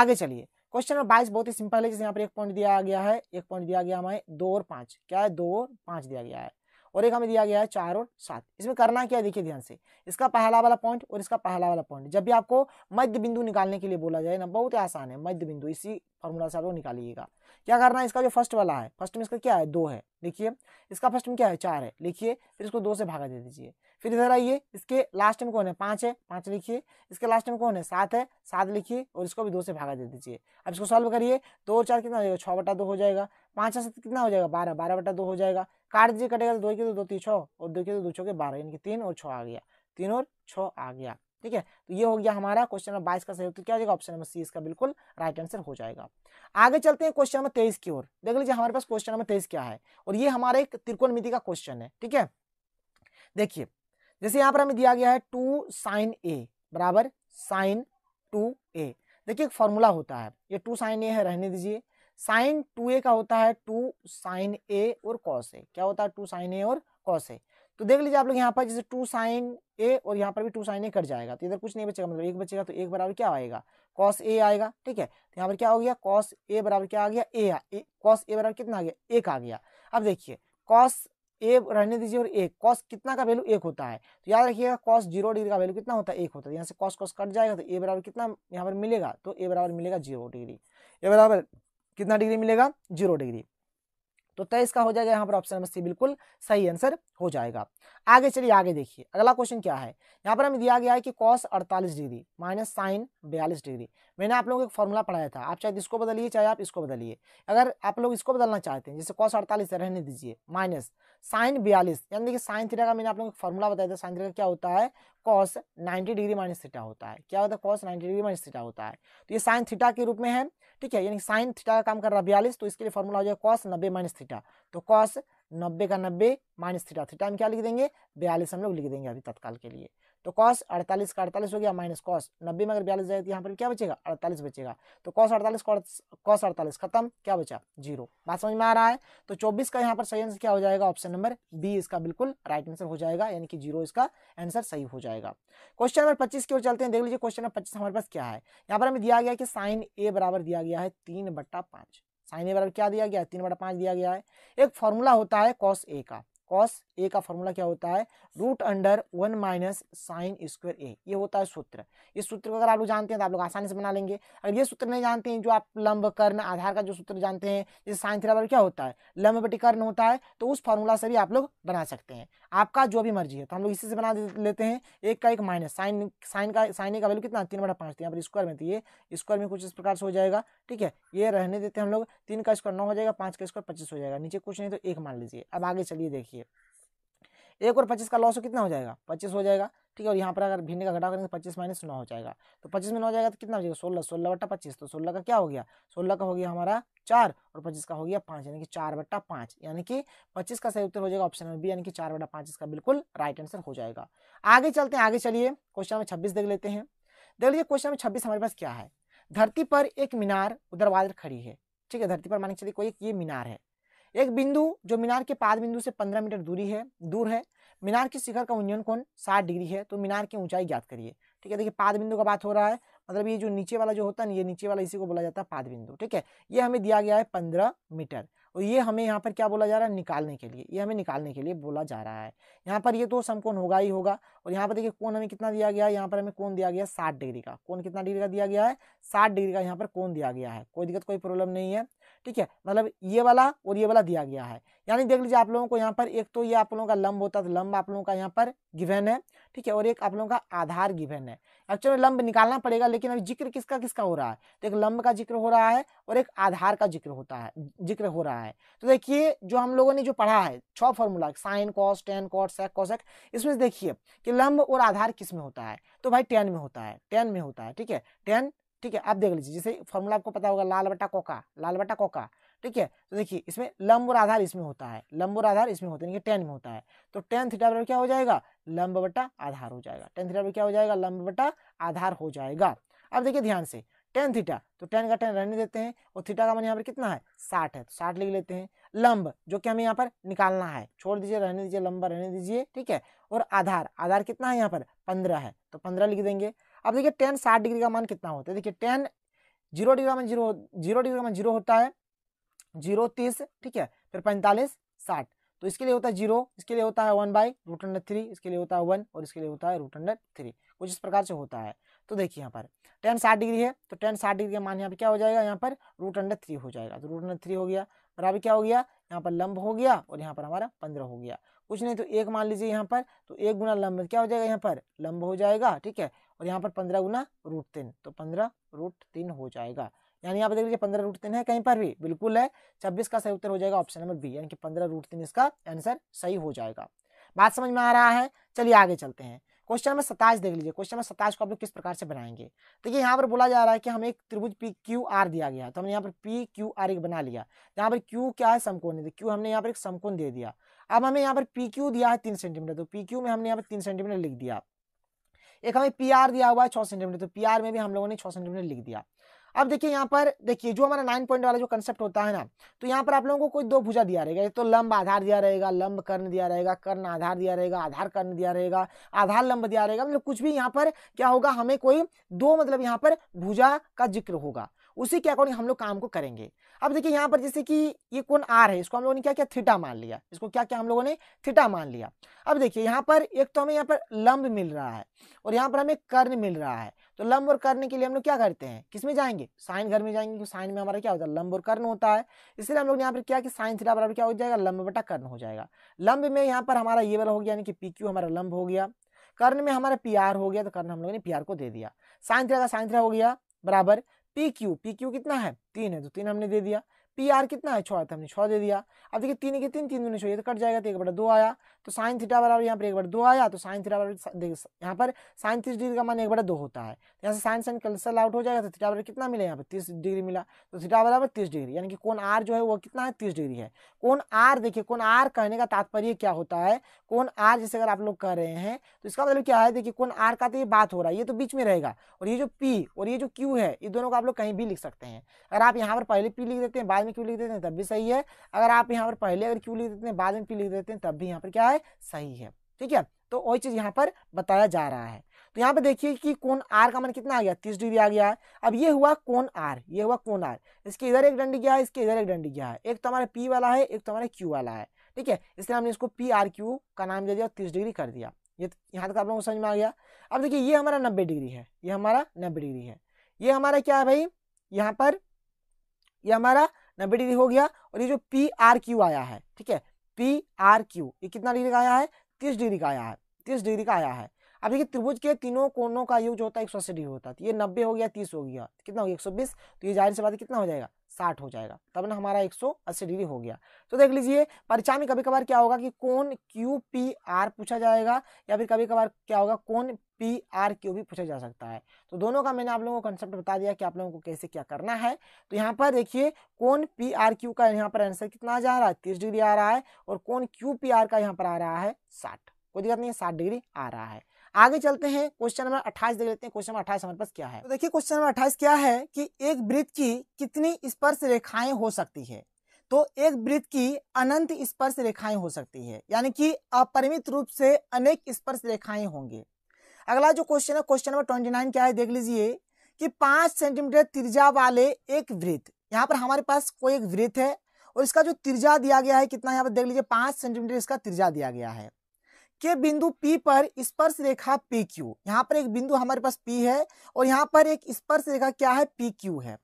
आगे चलिए क्वेश्चन नंबर बाईस बहुत ही सिंपल है जैसे यहाँ पर एक पॉइंट दिया गया है एक पॉइंट दिया गया हमें दो और पाँच क्या है दो और पाँच दिया गया है और एक हमें दिया गया है चार और सात इसमें करना क्या है देखिए ध्यान से इसका पहला वाला पॉइंट और इसका पहला वाला पॉइंट जब भी आपको मध्य बिंदु निकालने के लिए बोला जाए ना बहुत आसान है मध्य बिंदु इसी फॉर्मूला से आप निकालिएगा क्या करना है इसका जो फर्स्ट वाला है फर्स्ट में इसका क्या है दो है देखिए इसका फर्स्ट में क्या है चार है लिखिए फिर इसको दो से भागा दे दीजिए फिर इधर आइए इसके लास्ट में कौन है पाँच है पाँच लिखिए इसके लास्ट में कौन है सात है सात लिखिए और इसको भी दो से भागा दे दीजिए अब इसको सॉल्व करिए दो और चार कितना हो जाएगा छः बटा दो हो जाएगा पाँच और कितना हो जाएगा बारह बारह बटा दो हो जाएगा काट दीजिए कटेगा तो दो के तो दो तीन छः और दो के दो दो छः के बारह यानी कि तीन और छः आ गया तीन और छः आ गया ठीक है तो ये हो गया हमारा क्वेश्चन नंबर बाईस का सही उत्तर क्या हो जाएगा ऑप्शन नंबर सी इसका बिल्कुल राइट आंसर हो जाएगा आगे चलते हैं क्वेश्चन नंबर तेईस की ओर देख लीजिए हमारे पास क्वेश्चन नंबर तेईस क्या है और ये हमारा एक त्रिकोणमिति का क्वेश्चन है ठीक है देखिए जैसे यहाँ पर हमें दिया गया है टू साइन ए बराबर साइन टू ए देखिए एक फॉर्मूला होता है ये टू साइन ए है रहने दीजिए साइन टू ए का होता है टू साइन ए और कॉस ए क्या होता है टू साइन ए और कॉस ए तो देख लीजिए आप लोग यहाँ पर जैसे टू साइन ए और यहाँ पर भी टू साइन ए कट जाएगा तो इधर कुछ नहीं बचेगा मतलब एक बचेगा तो एक बराबर क्या आएगा कॉस ए आएगा ठीक है तो यहाँ पर क्या हो गया कॉस ए बराबर क्या आ गया ए कॉस ए बराबर कितना आ गया एक आ गया अब देखिए कॉस ए रहने दीजिए और एक कॉस कितना का वैल्यू एक होता है तो याद रखिएगा कॉस जीरो डिग्री का वैल्यू कितना होता है एक होता है यहाँ से कॉस कॉस कट जाएगा तो ए बराबर कितना यहाँ पर मिलेगा तो ए बराबर मिलेगा जीरो डिग्री ए बराबर कितना डिग्री मिलेगा जीरो डिग्री तो तेईस का हो जाएगा यहाँ पर ऑप्शन नंबर सी बिल्कुल सही आंसर हो जाएगा आगे चलिए आगे देखिए अगला क्वेश्चन क्या है यहाँ पर हमें दिया गया है कि कॉस अड़तालीस डिग्री माइनस साइन बयालीस डिग्री मैंने आप लोगों को एक फॉर्मूला पढ़ाया था आप चाहे इसको बदलिए चाहे आप इसको बदलिए अगर आप लोग इसको बदलना चाहते हैं जैसे कॉस अड़तालीस रहने दीजिए माइनस साइन बयालीस यानी कि साइन थीटा का मैंने आप लोगों को फॉर्मूला बताया था साइन थीटा क्या होता है cos ninety degree minus theta होता है क्या होता है cos ninety degree minus theta होता है तो ये साइन थीटा के रूप में है ठीक है यानी साइन थीटा का काम कर रहा है बयालीस तो इसके लिए फॉर्मूला हो जाएगा कॉस नब्बे माइनस थीटा तो कॉस नब्बे का नब्बे माइनस थीटा थीटा हम क्या लिख देंगे बयालीस हम लोग लिख देंगे अभी तत्काल के लिए तो कॉस अड़तालीस का अड़तालीस हो गया माइनस कॉस नब्बे में अगर बयालीस जाएगा तो यहाँ पर क्या बचेगा अड़तालीस बचेगा तो कॉस अड़तालीस कॉस अड़तालीस खत्म क्या बचा जीरो बात समझ में आ रहा है तो चौबीस का यहाँ पर सही आंसर क्या हो जाएगा ऑप्शन नंबर बी इसका बिल्कुल राइट आंसर हो जाएगा यानी कि जीरो इसका आंसर सही हो जाएगा क्वेश्चन नंबर पच्चीस की ओर चलते हैं देख लीजिए क्वेश्चन नंबर पच्चीस हमारे पास क्या है यहाँ पर हमें दिया गया कि साइन ए बराबर दिया गया है तीन बट्टा पांच साइन ए बराबर क्या दिया गया है तीन बटा पाँच दिया गया है एक फॉर्मूला होता है कॉस ए का कॉस ए का फॉर्मूला क्या होता है root under one minus sine square A ये होता है सूत्र इस सूत्र को अगर आप लोग जानते हैं तो आप लोग आसानी से बना लेंगे अगर ये सूत्र नहीं जानते हैं जो आप लंब कर्ण आधार का जो सूत्र जानते हैं जैसे साइन थ्री क्या होता है लंब बटी कर्ण होता है तो उस फॉर्मूला से भी आप लोग बना सकते हैं आपका जो भी मर्जी है तो हम लोग इसी से बना लेते हैं एक का एक माइनस साइन साइन का साइन ए का वैल्यू कितना तीन बटा पाँच तो यहाँ पर स्क्वायर में तो ये स्क्वायर में कुछ इस प्रकार से हो जाएगा ठीक है ये रहने देते हैं हम लोग तीन का स्क्वायर नौ हो जाएगा पाँच का स्क्वायर पच्चीस हो जाएगा नीचे कुछ नहीं तो एक मान लीजिए अब आगे चलिए देखिए देखिए एक और पच्चीस का लॉस हो कितना हो जाएगा पच्चीस हो जाएगा ठीक है और यहाँ पर अगर भिन्न का घटा करेंगे तो पच्चीस माइनस नौ हो जाएगा तो पच्चीस में नौ हो जाएगा तो कितना हो जाएगा सोलह सोलह बट्टा पच्चीस तो सोलह का क्या हो गया सोलह का हो गया हमारा चार और पच्चीस का हो गया पाँच यानी कि चार बट्टा पाँच यानी कि पच्चीस का सही उत्तर हो जाएगा ऑप्शन नंबर बी यानी कि चार बट्टा पाँच इसका बिल्कुल राइट आंसर हो जाएगा आगे चलते हैं आगे चलिए क्वेश्चन नंबर छब्बीस देख लेते हैं देख लीजिए क्वेश्चन नंबर छब्बीस हमारे पास क्या है धरती पर एक मीनार उधर खड़ी है ठीक है धरती पर मान चलिए कोई एक ये मीनार है एक बिंदु जो मीनार के पाद बिंदु से पंद्रह मीटर दूरी है दूर है मीनार के शिखर का उन्नयन कोण साठ डिग्री है तो मीनार की ऊंचाई ज्ञात करिए ठीक है देखिए पाद बिंदु का बात हो रहा है मतलब ये जो नीचे वाला जो होता है ना ये नीचे वाला इसी को बोला जाता है पाद बिंदु ठीक है ये हमें दिया गया है पंद्रह मीटर और ये हमें यहाँ पर क्या बोला जा रहा है निकालने के लिए ये हमें निकालने के लिए बोला जा रहा है यहाँ पर ये तो समकोण होगा ही होगा और यहाँ पर देखिए कौन हमें कितना दिया गया है यहाँ पर हमें कौन दिया गया है साठ डिग्री का कौन कितना डिग्री का दिया गया है साठ डिग्री का यहाँ पर कौन दिया गया है कोई दिक्कत कोई प्रॉब्लम नहीं है ठीक है मतलब ये वाला और ये वाला दिया गया है यानी देख लीजिए आप लोगों को यहाँ पर एक तो ये आप लोगों का लंब होता है तो लंब आप लोगों का यहाँ पर गिवेन है ठीक है और एक आप लोगों का आधार गिवेन है एक्चुअल लंब निकालना पड़ेगा लेकिन अभी जिक्र किसका किसका हो रहा है तो एक लंब का जिक्र हो रहा है और एक आधार का जिक्र होता है जिक्र हो रहा है तो देखिए जो हम लोगों ने जो पढ़ा है छः formula sine cos tan cos sec cosec इसमें देखिए कि लंब और आधार किस में होता है तो भाई टेन में होता है टेन में होता है ठीक है टेन ठीक है आप देख लीजिए जैसे फॉर्मूला आपको पता होगा लाल बटा कोका लाल बटा कोका ठीक है तो देखिए इसमें लंब और आधार इसमें होता है लंब और आधार इसमें होता है यानी कि टेन में होता है तो टेन थीटा बराबर क्या हो जाएगा लंब बटा आधार हो जाएगा टेन थीटा बराबर क्या हो जाएगा लंब बटा आधार हो जाएगा अब देखिए ध्यान से टेन थीटा तो टेन का टेन रहने देते हैं और थीटा का मान यहाँ पर कितना है साठ है तो साठ लिख लेते हैं लंब जो कि हमें यहाँ पर निकालना है छोड़ दीजिए रहने दीजिए लंबा रहने दीजिए ठीक है और आधार आधार कितना है यहाँ पर पंद्रह है तो पंद्रह लिख देंगे अब देखिए टेन साठ डिग्री का मान कितना होता है देखिए टेन जीरो डिग्री का मान जीरो जीरो डिग्री का मान जीरो होता है जीरो तीस ठीक है फिर पैंतालीस साठ तो इसके लिए होता है जीरो इसके लिए होता है one by root under three इसके लिए होता है वन और इसके लिए होता है रूट अंडर थ्री कुछ इस प्रकार से होता है तो देखिए यहाँ पर टेन साठ डिग्री है तो टेन साठ डिग्री का मान यहाँ पर क्या हो जाएगा यहाँ पर रूट अंडर थ्री हो जाएगा तो रूट अंडर थ्री हो गया बराबर क्या हो गया यहाँ पर लंब हो गया और यहाँ पर हमारा पंद्रह हो गया कुछ नहीं तो एक मान लीजिए यहाँ पर तो एक गुना लंब क्या हो जाएगा यहाँ पर लंब हो जाएगा ठीक है और यहाँ पर पंद्रह गुना रूट तीन तो पंद्रह रूट तीन हो जाएगा यानी यहाँ पर देख लीजिए पंद्रह रूट तीन है कहीं पर भी बिल्कुल है छब्बीस का सही उत्तर हो जाएगा ऑप्शन नंबर बी यानी कि पंद्रह रूट तीन इसका आंसर सही हो जाएगा बात समझ में आ रहा है चलिए आगे चलते हैं क्वेश्चन नंबर सताइस देख लीजिए क्वेश्चन नंबर सताइस को आप लोग किस प्रकार से बनाएंगे देखिए यहाँ पर बोला जा रहा है कि हमें एक त्रिभुज पी क्यू आर दिया गया तो हमने यहाँ पर पी क्यू आर एक बना लिया यहाँ पर क्यू क्या है समकोण क्यू हमने यहाँ पर एक समकोण दे दिया अब हमें यहाँ पर पी क्यू दिया है तीन सेंटीमीटर तो पी क्यू में हमने यहाँ पर तीन सेंटीमीटर लिख दिया एक हमें पी दिया हुआ है छः सेंटीमीटर तो पी में भी हम लोगों ने छः सेंटीमीटर लिख दिया अब देखिए यहाँ पर देखिए जो हमारा नाइन पॉइंट वाला जो कंसेप्ट होता है ना तो यहाँ पर आप लोगों को कोई दो भुजा दिया रहेगा एक तो लंब आधार दिया रहेगा लंब कर्ण दिया रहेगा कर्ण आधार दिया रहेगा आधार कर्ण दिया रहेगा आधार लंब दिया रहेगा मतलब कुछ भी यहाँ पर क्या होगा हमें कोई दो मतलब यहाँ पर भुजा का जिक्र होगा उसी के अकॉर्डिंग हम लोग काम को करेंगे अब देखिए यहाँ पर जैसे कि ये कौन आर है इसको हम लोगों ने क्या क्या थीटा मान लिया इसको क्या क्या हम लोगों ने थीटा मान लिया अब देखिए यहाँ पर एक तो हमें यहाँ पर लंब मिल रहा है और यहाँ पर हमें कर्ण मिल रहा है तो लंब और कर्ण के लिए हम लोग क्या करते हैं किस में जाएंगे साइन घर में जाएंगे क्योंकि साइन में हमारा क्या होता है लंब और कर्ण होता है इसलिए हम लोग यहाँ पर क्या कि साइन थीटा बराबर क्या हो जाएगा लंब बटा कर्ण हो जाएगा लंब में यहाँ पर हमारा ये वाला हो गया यानी कि पी हमारा लंब हो गया कर्ण में हमारा पी हो गया तो कर्ण हम लोगों ने पी को दे दिया साइन थीटा का साइन थीटा हो गया बराबर पी क्यू पी क्यू कितना है तीन है तो तीन हमने दे दिया पी आर कितना है छः तो हमने छः दे दिया अब देखिए तीन के तीन तीन दोनों छः ये तो कट जाएगा तो एक बटा दो आया तो साइन थीटा बराबर यहाँ पर एक बार दो आया तो साइन थीटा बराबर देखिए यहाँ पर साइन तीस डिग्री का मान एक बार दो होता है तो यहाँ से साइन साइन कैंसल आउट हो जाएगा तो थीटा बराबर कितना मिला यहाँ पर तीस डिग्री मिला तो थीटा बराबर तीस डिग्री यानी कि कौन आर जो है वो कितना है तीस डिग्री है कौन आर देखिए कौन आर कहने का तात्पर्य क्या होता है कौन आर जैसे अगर आप लोग कह रहे हैं तो इसका मतलब क्या है देखिए कौन आर का तो ये बात हो रहा है ये तो बीच में रहेगा और ये जो पी और ये जो क्यू है ये दोनों को आप लोग कहीं भी लिख सकते हैं अगर आप यहाँ पर पहले पी लिख देते हैं बाद में क्यू लिख देते हैं तब भी सही है अगर आप यहाँ पर पहले अगर क्यू लिख देते हैं बाद में पी लिख देते हैं तब भी यहाँ पर क्या है सही है ठीक है तो वही चीज यहाँ पर बताया जा रहा है तो यहाँ पे देखिए कि कोण आर का मान कितना आ गया तीस डिग्री आ गया है अब ये हुआ कोण आर ये हुआ कोण आर इसके इधर एक डंडी गया है इसके इधर एक डंडी गया है एक तो हमारे पी वाला है एक तो हमारे क्यू वाला है ठीक है इसलिए हमने इसको पी आर क्यू का नाम दे दिया और तीस डिग्री कर दिया ये तो यहाँ तक आप लोगों को समझ में आ गया अब देखिए ये हमारा नब्बे डिग्री है ये हमारा नब्बे डिग्री है ये हमारा क्या है भाई यहाँ पर ये हमारा नब्बे डिग्री हो गया और ये जो पी आर क्यू आया है ठीक है पी आर क्यू ये कितना डिग्री का आया है तीस डिग्री का आया है तीस डिग्री का आया है अब देखिए त्रिभुज के तीनों कोनों का योग जो होता है एक सौ अस्सी डिग्री होता है तो ये नब्बे हो गया तीस हो गया कितना हो गया एक सौ बीस तो ये जाहिर से बात कितना हो जाएगा साठ हो जाएगा तब ना हमारा एक सौ अस्सी डिग्री हो गया तो देख लीजिए परीक्षा में कभी कभार क्या होगा कि कौन क्यू पी आर पूछा जाएगा या फिर कभी कभार क्या होगा कौन पी आर क्यू भी पूछा जा सकता है तो दोनों का मैंने आप लोगों को कंसेप्ट बता दिया कि आप लोगों को कैसे क्या करना है तो यहाँ पर देखिए कौन पी आर क्यू का यहाँ पर आंसर कितना आ जा रहा है तीस डिग्री आ रहा है और कौन क्यू पी आर का यहाँ पर आ रहा है साठ कोई दिक्कत नहीं है साठ डिग्री आ रहा है आगे चलते हैं क्वेश्चन नंबर अट्ठाईस देख लेते हैं क्वेश्चन नंबर अट्ठाईस हमारे पास क्या है तो देखिए क्वेश्चन नंबर अट्ठाईस क्या है कि एक वृत्त की कितनी स्पर्श रेखाएं हो सकती है तो एक वृत्त की अनंत स्पर्श रेखाएं हो सकती है यानी कि अपरिमित रूप से अनेक स्पर्श रेखाएं होंगे अगला जो क्वेश्चन है क्वेश्चन नंबर ट्वेंटी नाइन क्या है देख लीजिए कि पांच सेंटीमीटर तिरजा वाले एक वृत्त यहाँ पर हमारे पास कोई एक वृत्त है और इसका जो तिरजा दिया गया है कितना यहाँ पर देख लीजिए पांच सेंटीमीटर इसका तिरजा दिया गया है के बिंदु P पर स्पर्श रेखा पी क्यू यहाँ पर एक बिंदु हमारे पास P है और यहाँ पर एक स्पर्श रेखा क्या है पी क्यू है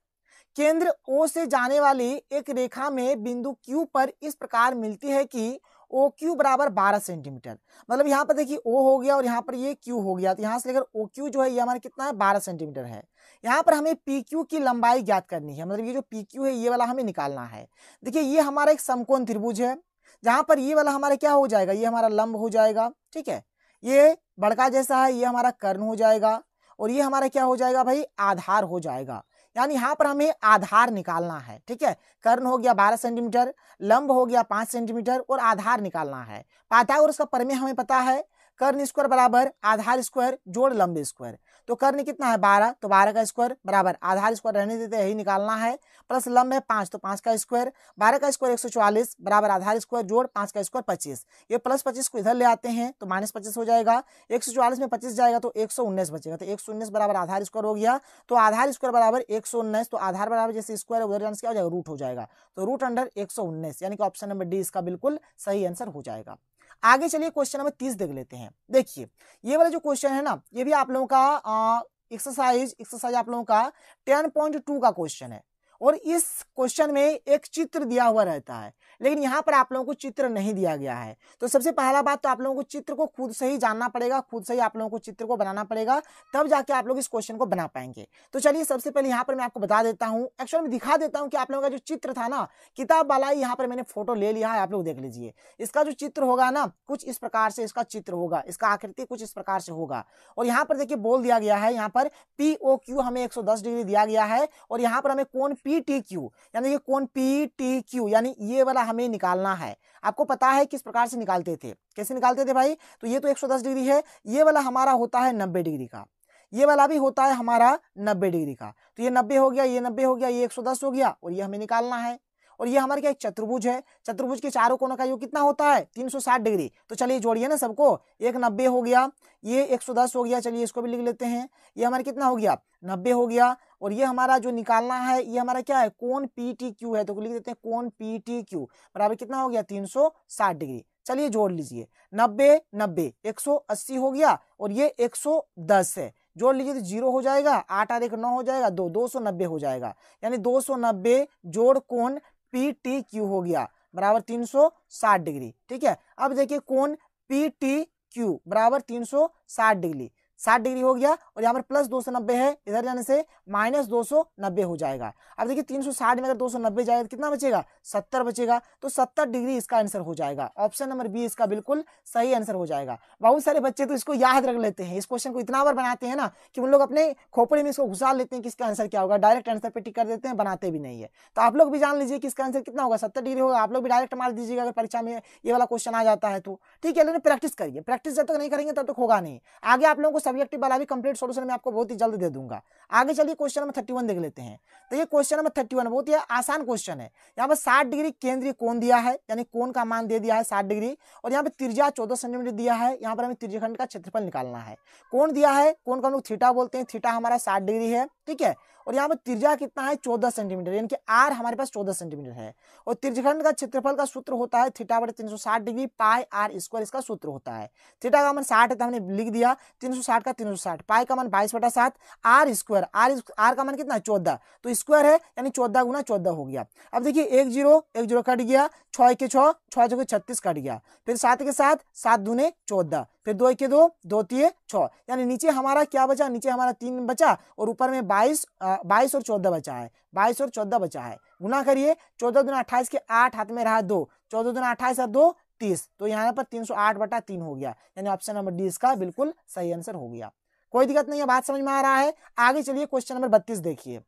केंद्र O से जाने वाली एक रेखा में बिंदु Q पर इस प्रकार मिलती है कि ओ क्यू बराबर बारह सेंटीमीटर मतलब यहाँ पर देखिए ओ हो गया और यहाँ पर ये क्यू हो गया तो यहाँ से लेकर ओ क्यू जो है ये हमारा कितना है बारह सेंटीमीटर है यहाँ पर हमें पी क्यू की लंबाई ज्ञात करनी है मतलब ये जो पी क्यू है ये वाला हमें निकालना है देखिए ये हमारा एक समकोण त्रिभुज है जहाँ पर ये वाला हमारा क्या हो जाएगा ये हमारा लंब हो जाएगा ठीक है ये बड़का जैसा है ये हमारा कर्ण हो जाएगा और ये हमारा क्या हो जाएगा भाई आधार हो जाएगा यानी यहाँ पर हमें आधार निकालना है ठीक है कर्ण हो गया बारह सेंटीमीटर लंब हो गया पाँच सेंटीमीटर और आधार निकालना है पाता और उसका हमें पता है कर्ण स्क्वायर बराबर आधार स्क्वायर जोड़ लंबे स्क्वायर तो कर्ण कितना है बारह तो बारह का स्क्वायर बराबर आधार स्क्वायर रहने देते यही निकालना है प्लस लंब है पांच तो पांच का स्क्वायर बारह का स्क्वायर एक सौ चौवालीस बराबर आधार स्क्वायर जोड़ पांच का स्क्वायर पच्चीस ये प्लस पच्चीस को इधर ले आते हैं तो माइनस पच्चीस हो जाएगा एक सौ चौवालीस में पच्चीस जाएगा तो एक सौ उन्नीस बचेगा तो एक सौ उन्नीस बराबर आधार स्क्वायर हो गया तो आधार स्क्वायर बराबर एक सौ उन्नीस तो आधार बराबर जैसे स्क्वायर उधर जाने से क्या हो जाएगा रूट हो जाएगा तो रूट अंडर एक सौ उन्नीस यानी कि ऑप्शन नंबर डी इसका बिल्कुल सही आंसर हो जाएगा आगे चलिए क्वेश्चन नंबर तीस देख लेते हैं देखिए ये वाला जो क्वेश्चन है ना ये भी आप लोगों का एक्सरसाइज एक्सरसाइज आप लोगों का टेन पॉइंट टू का क्वेश्चन है और इस क्वेश्चन में एक चित्र दिया हुआ रहता है लेकिन यहाँ पर आप लोगों को चित्र नहीं दिया गया है तो सबसे पहला बात तो आप लोगों को चित्र को खुद से ही जानना पड़ेगा खुद से ही आप लोगों को चित्र को बनाना पड़ेगा तब जाके आप लोग इस क्वेश्चन को बना पाएंगे तो चलिए सबसे पहले यहाँ पर मैं आपको बता देता हूँ एक्चुअल में दिखा देता हूँ कि आप लोगों का जो चित्र था ना किताब वाला ही यहाँ पर मैंने फोटो ले लिया है आप लोग देख लीजिए इसका जो चित्र होगा ना कुछ इस प्रकार से इसका चित्र होगा इसका आकृति कुछ इस प्रकार से होगा और यहाँ पर देखिए बोल दिया गया है यहाँ पर पी ओ क्यू हमें दस डिग्री दिया गया है और यहाँ पर हमें कौन पी टी क्यू यानी कौन पी टी क्यू यानी ये वाला हमें निकालना है आपको पता है किस प्रकार से निकालते थे कैसे निकालते थे भाई तो ये तो 110 डिग्री है ये वाला हमारा होता है 90 डिग्री का ये वाला भी होता है हमारा 90 डिग्री का तो ये 90 हो गया ये 90 हो गया ये 110 हो गया और ये हमें निकालना है और ये हमारे क्या एक चतुर्भुज है चतुर्भुज के चारों कोनों का योग कितना होता है 360 डिग्री तो चलिए जोड़िए ना सबको एक नब्बे हो गया ये 110 हो गया चलिए इसको भी लिख लेते हैं ये हमारा कितना हो गया नब्बे हो गया और ये हमारा जो निकालना है ये हमारा क्या है कौन पी टी क्यू है तो लिख देते हैं कौन पी टी क्यू बराबर कितना हो गया तीन सौ साठ डिग्री चलिए जोड़ लीजिए नब्बे नब्बे एक सौ अस्सी हो गया और ये एक सौ दस है जोड़ लीजिए तो जीरो हो जाएगा आठ आठ एक नौ हो जाएगा दो दो सौ नब्बे हो जाएगा यानी दो सौ नब्बे जोड़ कोण पी टी क्यू हो गया बराबर 360 डिग्री ठीक है अब देखिए कौन पी टी क्यू बराबर 360 डिग्री साठ डिग्री हो गया और यहाँ पर प्लस दो सौ नब्बे है इधर जाने से माइनस दो सौ नब्बे हो जाएगा अब देखिए तीन सौ साठ में अगर दो सौ नब्बे जाएगा तो कितना बचेगा सत्तर बचेगा तो सत्तर डिग्री इसका आंसर हो जाएगा ऑप्शन नंबर बी इसका बिल्कुल सही आंसर हो जाएगा बहुत सारे बच्चे तो इसको याद रख लेते हैं इस क्वेश्चन को इतना बार बनाते हैं ना कि उन लोग अपने खोपड़े में इसको घुसा लेते हैं कि इसका आंसर क्या होगा डायरेक्ट आंसर पर टिक कर देते हैं बनाते भी नहीं है तो आप लोग भी जान लीजिए कि इसका आंसर कितना होगा सत्तर डिग्री होगा आप लोग भी डायरेक्ट मार दीजिएगा अगर परीक्षा में ये वाला क्वेश्चन आ जाता है तो ठीक है लेकिन प्रैक्टिस करिए प्रैक्टिस जब तक नहीं करेंगे तब तक होगा नहीं आगे आप लोगों को सब्जेक्टिव वाला भी कंप्लीट सोल्यूशन मैं आपको बहुत ही जल्द दे दूंगा आगे चलिए क्वेश्चन नंबर थर्टी वन देख लेते हैं तो ये क्वेश्चन नंबर थर्टी वन बहुत ही आसान क्वेश्चन है यहाँ पर साठ डिग्री केंद्रीय कौन दिया है यानी कौन का मान दे दिया है साठ डिग्री और यहाँ पर त्रिज्या चौदह सेंटीमीटर दिया है यहाँ पर हमें त्रिज्यखंड का क्षेत्रफल निकालना है कौन दिया है कौन का हम लोग थीटा बोलते हैं थीटा हमारा साठ डिग्री है ठीक है और यहाँ पर त्रिज्या कितना है चौदह सेंटीमीटर यानी कि आर हमारे पास चौदह सेंटीमीटर है और त्रिजखंड का क्षेत्रफल का सूत्र होता है थीटा बटे तीन डिग्री पाई आर स्क्वायर इसका सूत्र होता है थीटा का मन साठ है तो हमने लिख दिया तीन का तीन पाई का मन बाईस बटा सात आर स्क्वायर आर आर का मन कितना चौदह तो स्क्वायर है यानी चौदह गुना चौदह हो गया अब देखिए एक जीरो एक जीरो कट गया छः के छः छः जो छत्तीस कट गया फिर सात के साथ सात दूने चौदह फिर दो के दो दो तीय छो यानी नीचे हमारा क्या बचा नीचे हमारा तीन बचा और ऊपर में बाईस बाईस और चौदह बचा है बाईस और चौदह बचा है गुना करिए चौदह दुना अट्ठाईस के आठ हाथ में रहा दो चौदह दुना अट्ठाईस और दो तीस तो यहाँ पर तीन सौ आठ बटा तीन हो गया यानी ऑप्शन नंबर डी इसका बिल्कुल सही आंसर हो गया कोई दिक्कत नहीं है बात समझ में आ रहा है आगे चलिए क्वेश्चन नंबर बत्तीस देखिए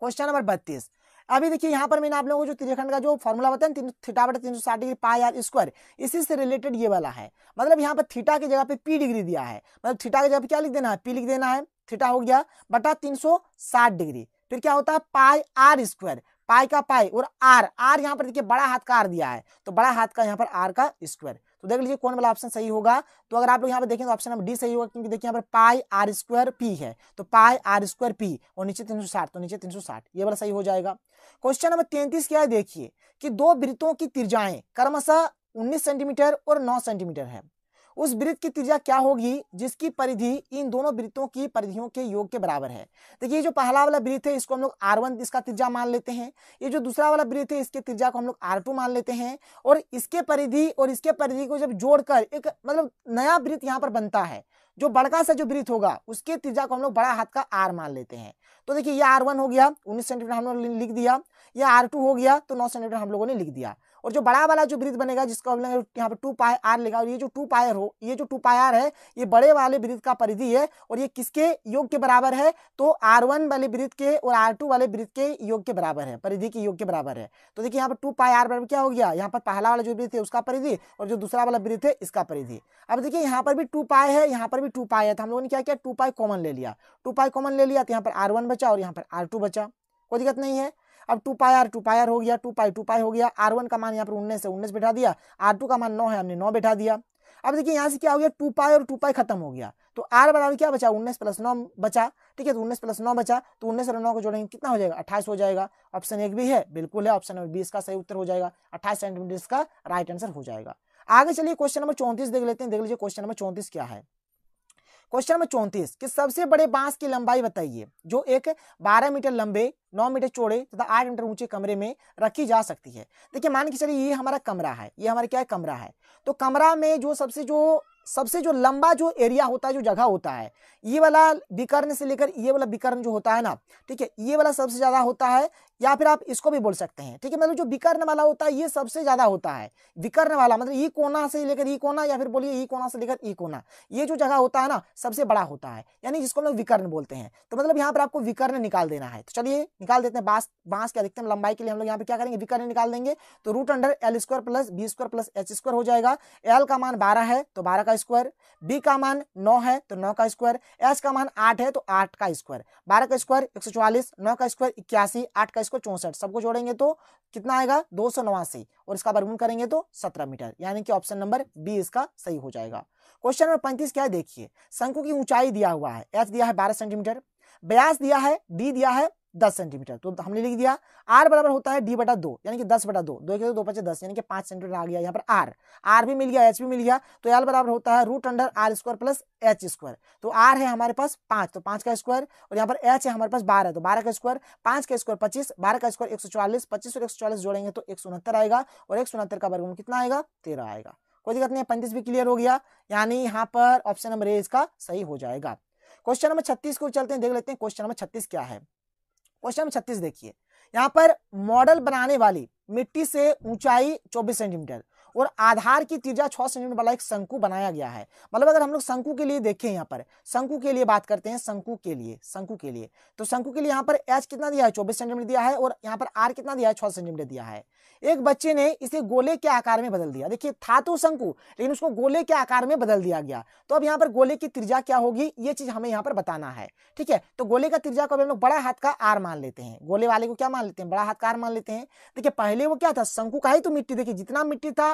क्वेश्चन नंबर बत्तीस अभी देखिए यहाँ पर मैंने आप लोगों को जो त्रिखंड का जो फॉर्मूला बताया तीन थीटा बटे तीन सौ साठ डिग्री पाई आर स्क्वायर इसी से रिलेटेड ये वाला है मतलब यहाँ पर थीटा की जगह पे पी डिग्री दिया है मतलब थीटा की जगह पे क्या लिख देना है पी लिख देना है थीटा हो गया बटा तीन सौ साठ डिग्री फिर क्या होता है पाई आर स्क्वायर पाई का पाई और आर आर यहाँ पर देखिए बड़ा हाथ का आर दिया है तो बड़ा हाथ का यहाँ पर आर का स्क्वायर तो देख लीजिए कौन वाला ऑप्शन सही होगा तो अगर आप लोग यहाँ पर देखें तो ऑप्शन नंबर डी सही होगा क्योंकि देखिए यहाँ पर पाई आर स्क्वायर पी है तो पाई आर स्क्वायर पी और नीचे तीन तो नीचे तीन ये वाला सही हो जाएगा क्वेश्चन नंबर तैंतीस क्या है देखिए कि दो वृत्तों की तिरजाएं क्रमशः 19 सेंटीमीटर और 9 सेंटीमीटर है उस वृत्त की त्रिज्या क्या होगी जिसकी परिधि इन दोनों वृत्तों की परिधियों के योग के बराबर है देखिए जो पहला वाला वृत्त है इसको हम लोग आर वन इसका त्रिज्या मान लेते हैं ये जो दूसरा वाला वृत्त है इसके त्रिज्या को हम लोग आर टू मान लेते हैं और इसके परिधि और इसके परिधि को जब जोड़कर एक मतलब नया वृत्त यहाँ पर बनता है जो बड़का सा जो वृत्त होगा उसके त्रिज्या को हम लोग बड़ा हाथ का आर मान लेते हैं तो देखिए ये आर वन हो गया उन्नीस सेंटीमीटर हम लोग लिख दिया या आर टू हो गया तो नौ सेंटीमीटर हम लोगों ने लिख दिया और जो बड़ा वाला जो ब्रिज बनेगा जिसको हम लोग यहाँ पे टू पाई आर लेगा और ये जो टू पायर हो ये जो टू पायर है ये बड़े वाले ब्रिज का परिधि है और ये किसके योग के बराबर है तो आर वन वाले ब्रिज के और आर टू वाले ब्रिज के योग के बराबर है परिधि के योग के बराबर है तो देखिए यहाँ पर टू पाई आर बराबर क्या हो गया यहाँ पर पहला वाला जो ब्रिज है उसका परिधि और जो दूसरा वाला ब्रिज है इसका परिधि अब देखिए यहाँ पर भी टू पाए है यहाँ पर भी टू पाए है तो हम लोगों ने क्या किया टू पाई कॉमन ले लिया टू पाई कॉमन ले लिया तो यहाँ पर आर बचा और यहाँ पर आर बचा कोई दिक्कत नहीं है अब two pi R two pi R हो गया टू पाई टू पाई हो गया आर वन का मान यहाँ पर उन्नीस है उन्नीस बैठा दिया आर टू का मान नौ है हमने नौ बैठा दिया अब देखिए यहाँ से क्या हो गया टू पाई और टू पाई खत्म हो गया तो आर बराबर क्या बचा उन्नीस प्लस नौ बचा ठीक है तो उन्नीस प्लस नौ बचा तो उन्नीस और नौ को जोड़ेंगे कितना हो जाएगा अट्ठाईस हो जाएगा ऑप्शन एक भी है बिल्कुल है ऑप्शन नंबर बीस का सही उत्तर हो जाएगा अट्ठाईस सेंटीमीटर का राइट आंसर हो जाएगा आगे चलिए क्वेश्चन नंबर चौंतीस देख लेते हैं देख लीजिए क्वेश्चन नंबर चौंतीस क्या है क्वेश्चन नंबर चौंतीस कि सबसे बड़े बांस की लंबाई बताइए जो एक 12 मीटर लंबे 9 मीटर चौड़े तथा 8 मीटर ऊंचे कमरे में रखी जा सकती है देखिए मान के चलिए ये हमारा कमरा है ये हमारा क्या है कमरा है तो कमरा में जो सबसे जो सबसे जो लंबा जो एरिया होता है जो जगह होता है ये वाला विकर्ण से लेकर ये वाला विकर्ण जो होता है ना ठीक है ये वाला सबसे ज़्यादा होता है या फिर आप इसको भी बोल सकते हैं ठीक है मतलब जो विकर्ण वाला होता है ये सबसे ज्यादा होता है विकर्ण वाला मतलब ई कोना से लेकर ई कोना या फिर बोलिए ई कोना से लेकर ई कोना ये जो जगह होता है ना सबसे बड़ा होता है यानी जिसको हम लोग विकर्ण बोलते हैं तो मतलब यहाँ पर आपको विकर्ण निकाल देना है तो चलिए निकाल देते हैं बांस बांस के अधिकतम लंबाई के लिए हम लोग यहाँ पे क्या करेंगे विकर्ण निकाल देंगे तो root under L square plus B square plus H square हो जाएगा एल का मान बारह है तो बारह का स्क्वायर बी का मान नौ है तो नौ का स्क्वायर एच का मान आठ है तो आठ का स्क्वायर बारह का स्क्वायर एक सौ चौवालीस नौ का स्क्वायर इक्यासी आठ का स्क्वायर इसको चौंसठ सबको जोड़ेंगे तो कितना आएगा दो सौ नवासी और इसका वर्गमूल करेंगे तो सत्रह मीटर यानी कि ऑप्शन नंबर बी इसका सही हो जाएगा क्वेश्चन नंबर पैंतीस क्या है देखिए शंकु की ऊंचाई दिया हुआ है एच दिया है बारह सेंटीमीटर ब्यास दिया है डी दिया है दस सेंटीमीटर तो हमने लिख दिया आर बराबर होता है डी बटा दो यानी कि दस बटा दो दो के तो दो पचे दस यानी कि पांच सेंटीमीटर आ गया यहाँ पर आर आर भी मिल गया एच भी मिल गया तो एल बराबर होता है root under R square plus H square तो आर है हमारे पास पांच तो पांच का स्क्वायर और यहाँ पर एच है हमारे पास बारह तो बारह का स्क्वायर पांच का स्क्वायर पच्चीस बारह का स्क्वायर एक सौ चालीस पच्चीस और एक सौ चालीस जोड़ेंगे तो एक सौ उनहत्तर आएगा और एक सौ उनहत्तर का वर्गमूल कितना आएगा तेरह आएगा कोई दिक्कत नहीं पैंतीस भी क्लियर हो गया यानी यहाँ पर ऑप्शन नंबर ए इसका सही हो जाएगा क्वेश्चन नंबर छत्तीस को चलते हैं देख लेते हैं क्वेश्चन नंबर छत्तीस क्या है क्वेश्चन नंबर छत्तीस देखिए यहाँ पर मॉडल बनाने वाली मिट्टी से ऊंचाई 24 सेंटीमीटर और आधार की तिरजा छः सेंटीमीटर वाला एक शंकु बनाया गया है मतलब अगर हम लोग शंकु के लिए देखें यहाँ पर शंकु के लिए बात करते हैं शंकु के लिए शंकु के लिए तो शंकु के लिए यहाँ पर एच कितना दिया है चौबीस सेंटीमीटर दिया है और यहाँ पर आर कितना दिया है छः सेंटीमीटर दिया है एक बच्चे ने इसे गोले के आकार में बदल दिया देखिए था तो शंकु लेकिन उसको गोले के आकार में बदल दिया गया तो अब यहाँ पर गोले की त्रिज्या क्या होगी ये चीज हमें यहाँ पर बताना है ठीक है तो गोले का त्रिज्या को हम लोग बड़ा हाथ का आर मान लेते हैं गोले वाले को क्या मान लेते हैं बड़ा हाथ का आर मान लेते हैं देखिए पहले वो क्या था शंकु का ही तो मिट्टी देखिए जितना मिट्टी था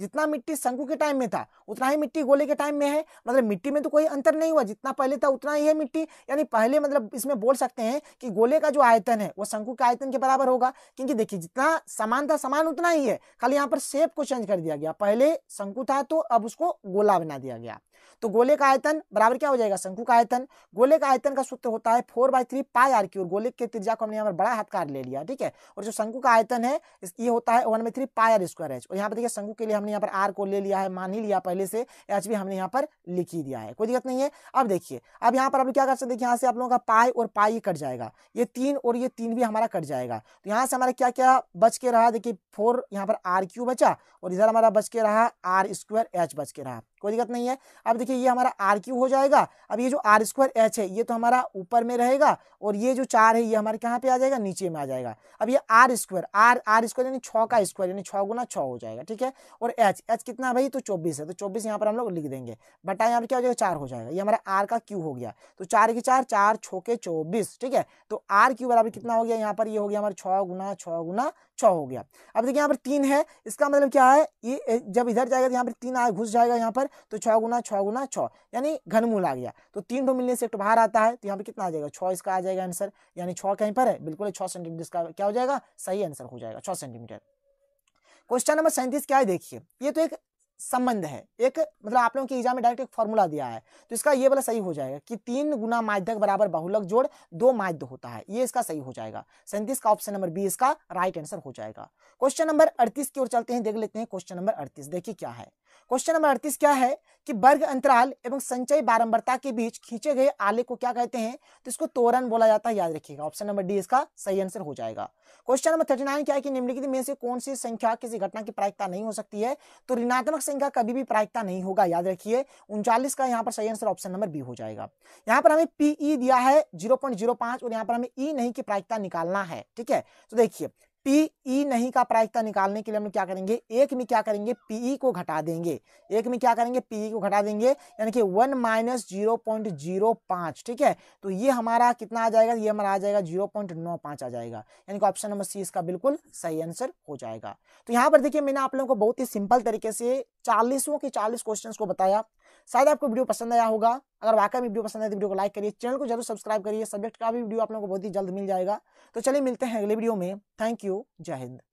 जितना मिट्टी शंकु के टाइम में था उतना ही मिट्टी गोले के टाइम में है मतलब मिट्टी में तो कोई अंतर नहीं हुआ जितना पहले था उतना ही है मिट्टी यानी पहले मतलब इसमें बोल सकते हैं कि गोले का जो आयतन है वो शंकु के आयतन के बराबर होगा क्योंकि देखिए जितना समान था समान उतना ही है खाली यहाँ पर शेप को चेंज कर दिया गया पहले शंकु था तो अब उसको गोला बना दिया गया तो गोले का आयतन बराबर क्या हो जाएगा शंकु का आयतन गोले का आयतन का सूत्र होता है four by three pi R cube गोले के त्रिज्या को हमने यहाँ पर बड़ा हथकार ले लिया ठीक है और जो शंकु का आयतन है ये होता है one by three pi R square H और यहाँ पर देखिए शंकु के लिए हमने यहाँ पर आर को ले लिया है मान ही लिया पहले से एच भी हमने यहाँ पर लिख ही दिया है कोई दिक्कत नहीं है अब देखिए अब यहाँ पर आप क्या कर सकते देखिए यहाँ से आप लोगों का पाई और पाई कट जाएगा ये तीन और ये तीन भी हमारा कट जाएगा तो यहाँ से हमारा क्या क्या बच के रहा देखिए फोर यहाँ पर आर क्यू बचा और इधर हमारा बच के रहा आर स्क्वायर एच बच के रहा कोई दिक्कत नहीं है अब देखिए ये हमारा आर क्यू हो जाएगा अब ये जो आर स्क्वायर एच है ये तो हमारा ऊपर में रहेगा और ये जो चार है ये हमारे कहाँ पे आ जाएगा नीचे में आ जाएगा अब ये R square R R square यानी छः का स्क्वायर यानी छः गुना छः हो जाएगा ठीक है और एच एच कितना है भाई तो चौबीस है तो चौबीस यहाँ पर हम लोग लिख देंगे बटा यहाँ पर क्या हो जाएगा चार हो जाएगा ये हमारा आर का क्यू हो गया तो चार के चार चार छः के चौबीस ठीक है तो आर क्यू बराबर कितना हो गया यहाँ पर ये हो गया हमारा छः गुना छः गुना छः हो गया अब देखिए यहाँ पर तीन है इसका मतलब क्या है ये जब इधर जाएगा तो यहाँ पर तीन आ घुस जाएगा यहाँ पर तो छः गुना छः गुना छः यानी घनमूल आ गया तो तीन ठो मिलने से एक तो बाहर आता है तो यहाँ पे कितना आ जाएगा छः इसका आ जाएगा आंसर यानी छः कहीं पर है बिल्कुल छः सेंटीमीटर इसका क्या हो जाएगा सही आंसर हो जाएगा छः सेंटीमीटर क्वेश्चन नंबर सैंतीस क्या है देखिए ये तो एक संबंध है एक मतलब आप लोगों के एग्जाम में डायरेक्ट एक फॉर्मूला दिया है तो इसका ये वाला सही हो जाएगा कि तीन गुना माध्यक बराबर बहुलक जोड़ दो माध्य होता है ये इसका सही हो जाएगा सैंतीस का ऑप्शन नंबर बी इसका राइट आंसर हो जाएगा क्वेश्चन नंबर अड़तीस की ओर चलते हैं देख लेते हैं क्वेश्चन नंबर अड़तीस देखिए क्या है क्वेश्चन नंबर अड़तीस क्या है कि वर्ग अंतराल एवं संचय बारंबरता के बीच खींचे गए आले को क्या कहते हैं तो इसको तोरण बोला जाता है याद रखिएगा ऑप्शन नंबर डी इसका सही आंसर हो जाएगा क्वेश्चन नंबर थर्टी क्या है कि निम्नलिखित में से कौन सी संख्या किसी घटना की प्रायिकता नहीं हो सकती है तो ऋणात्मक सिंह का कभी भी प्रायिकता नहीं होगा याद रखिए उनचालीस का यहाँ पर सही आंसर ऑप्शन नंबर बी हो जाएगा यहाँ पर हमें पीई e दिया है जीरो और यहाँ पर हमें ई e नहीं की प्रायिकता निकालना है ठीक है तो देखिए पीई e नहीं का प्रायिकता निकालने के लिए हम क्या करेंगे एक में क्या करेंगे पीई e को घटा देंगे एक में क्या करेंगे पीई e को घटा देंगे यानी कि one minus zero point zero पाँच ठीक है तो ये हमारा कितना आ जाएगा ये हमारा आ जाएगा जीरो पॉइंट नौ पाँच आ जाएगा यानी कि ऑप्शन नंबर सी इसका बिल्कुल सही आंसर हो जाएगा तो यहाँ पर देखिए मैंने आप लोगों को बहुत ही सिंपल तरीके से चालीसों के चालीस क्वेश्चन को बताया शायद आपको वीडियो पसंद आया होगा अगर वाकई में वीडियो पसंद आया तो वीडियो को लाइक करिए चैनल को जरूर सब्सक्राइब करिए सब्जेक्ट का भी वीडियो आप लोगों को बहुत ही जल्द मिल जाएगा तो चलिए मिलते हैं अगले वीडियो में थैंक यू जय हिंद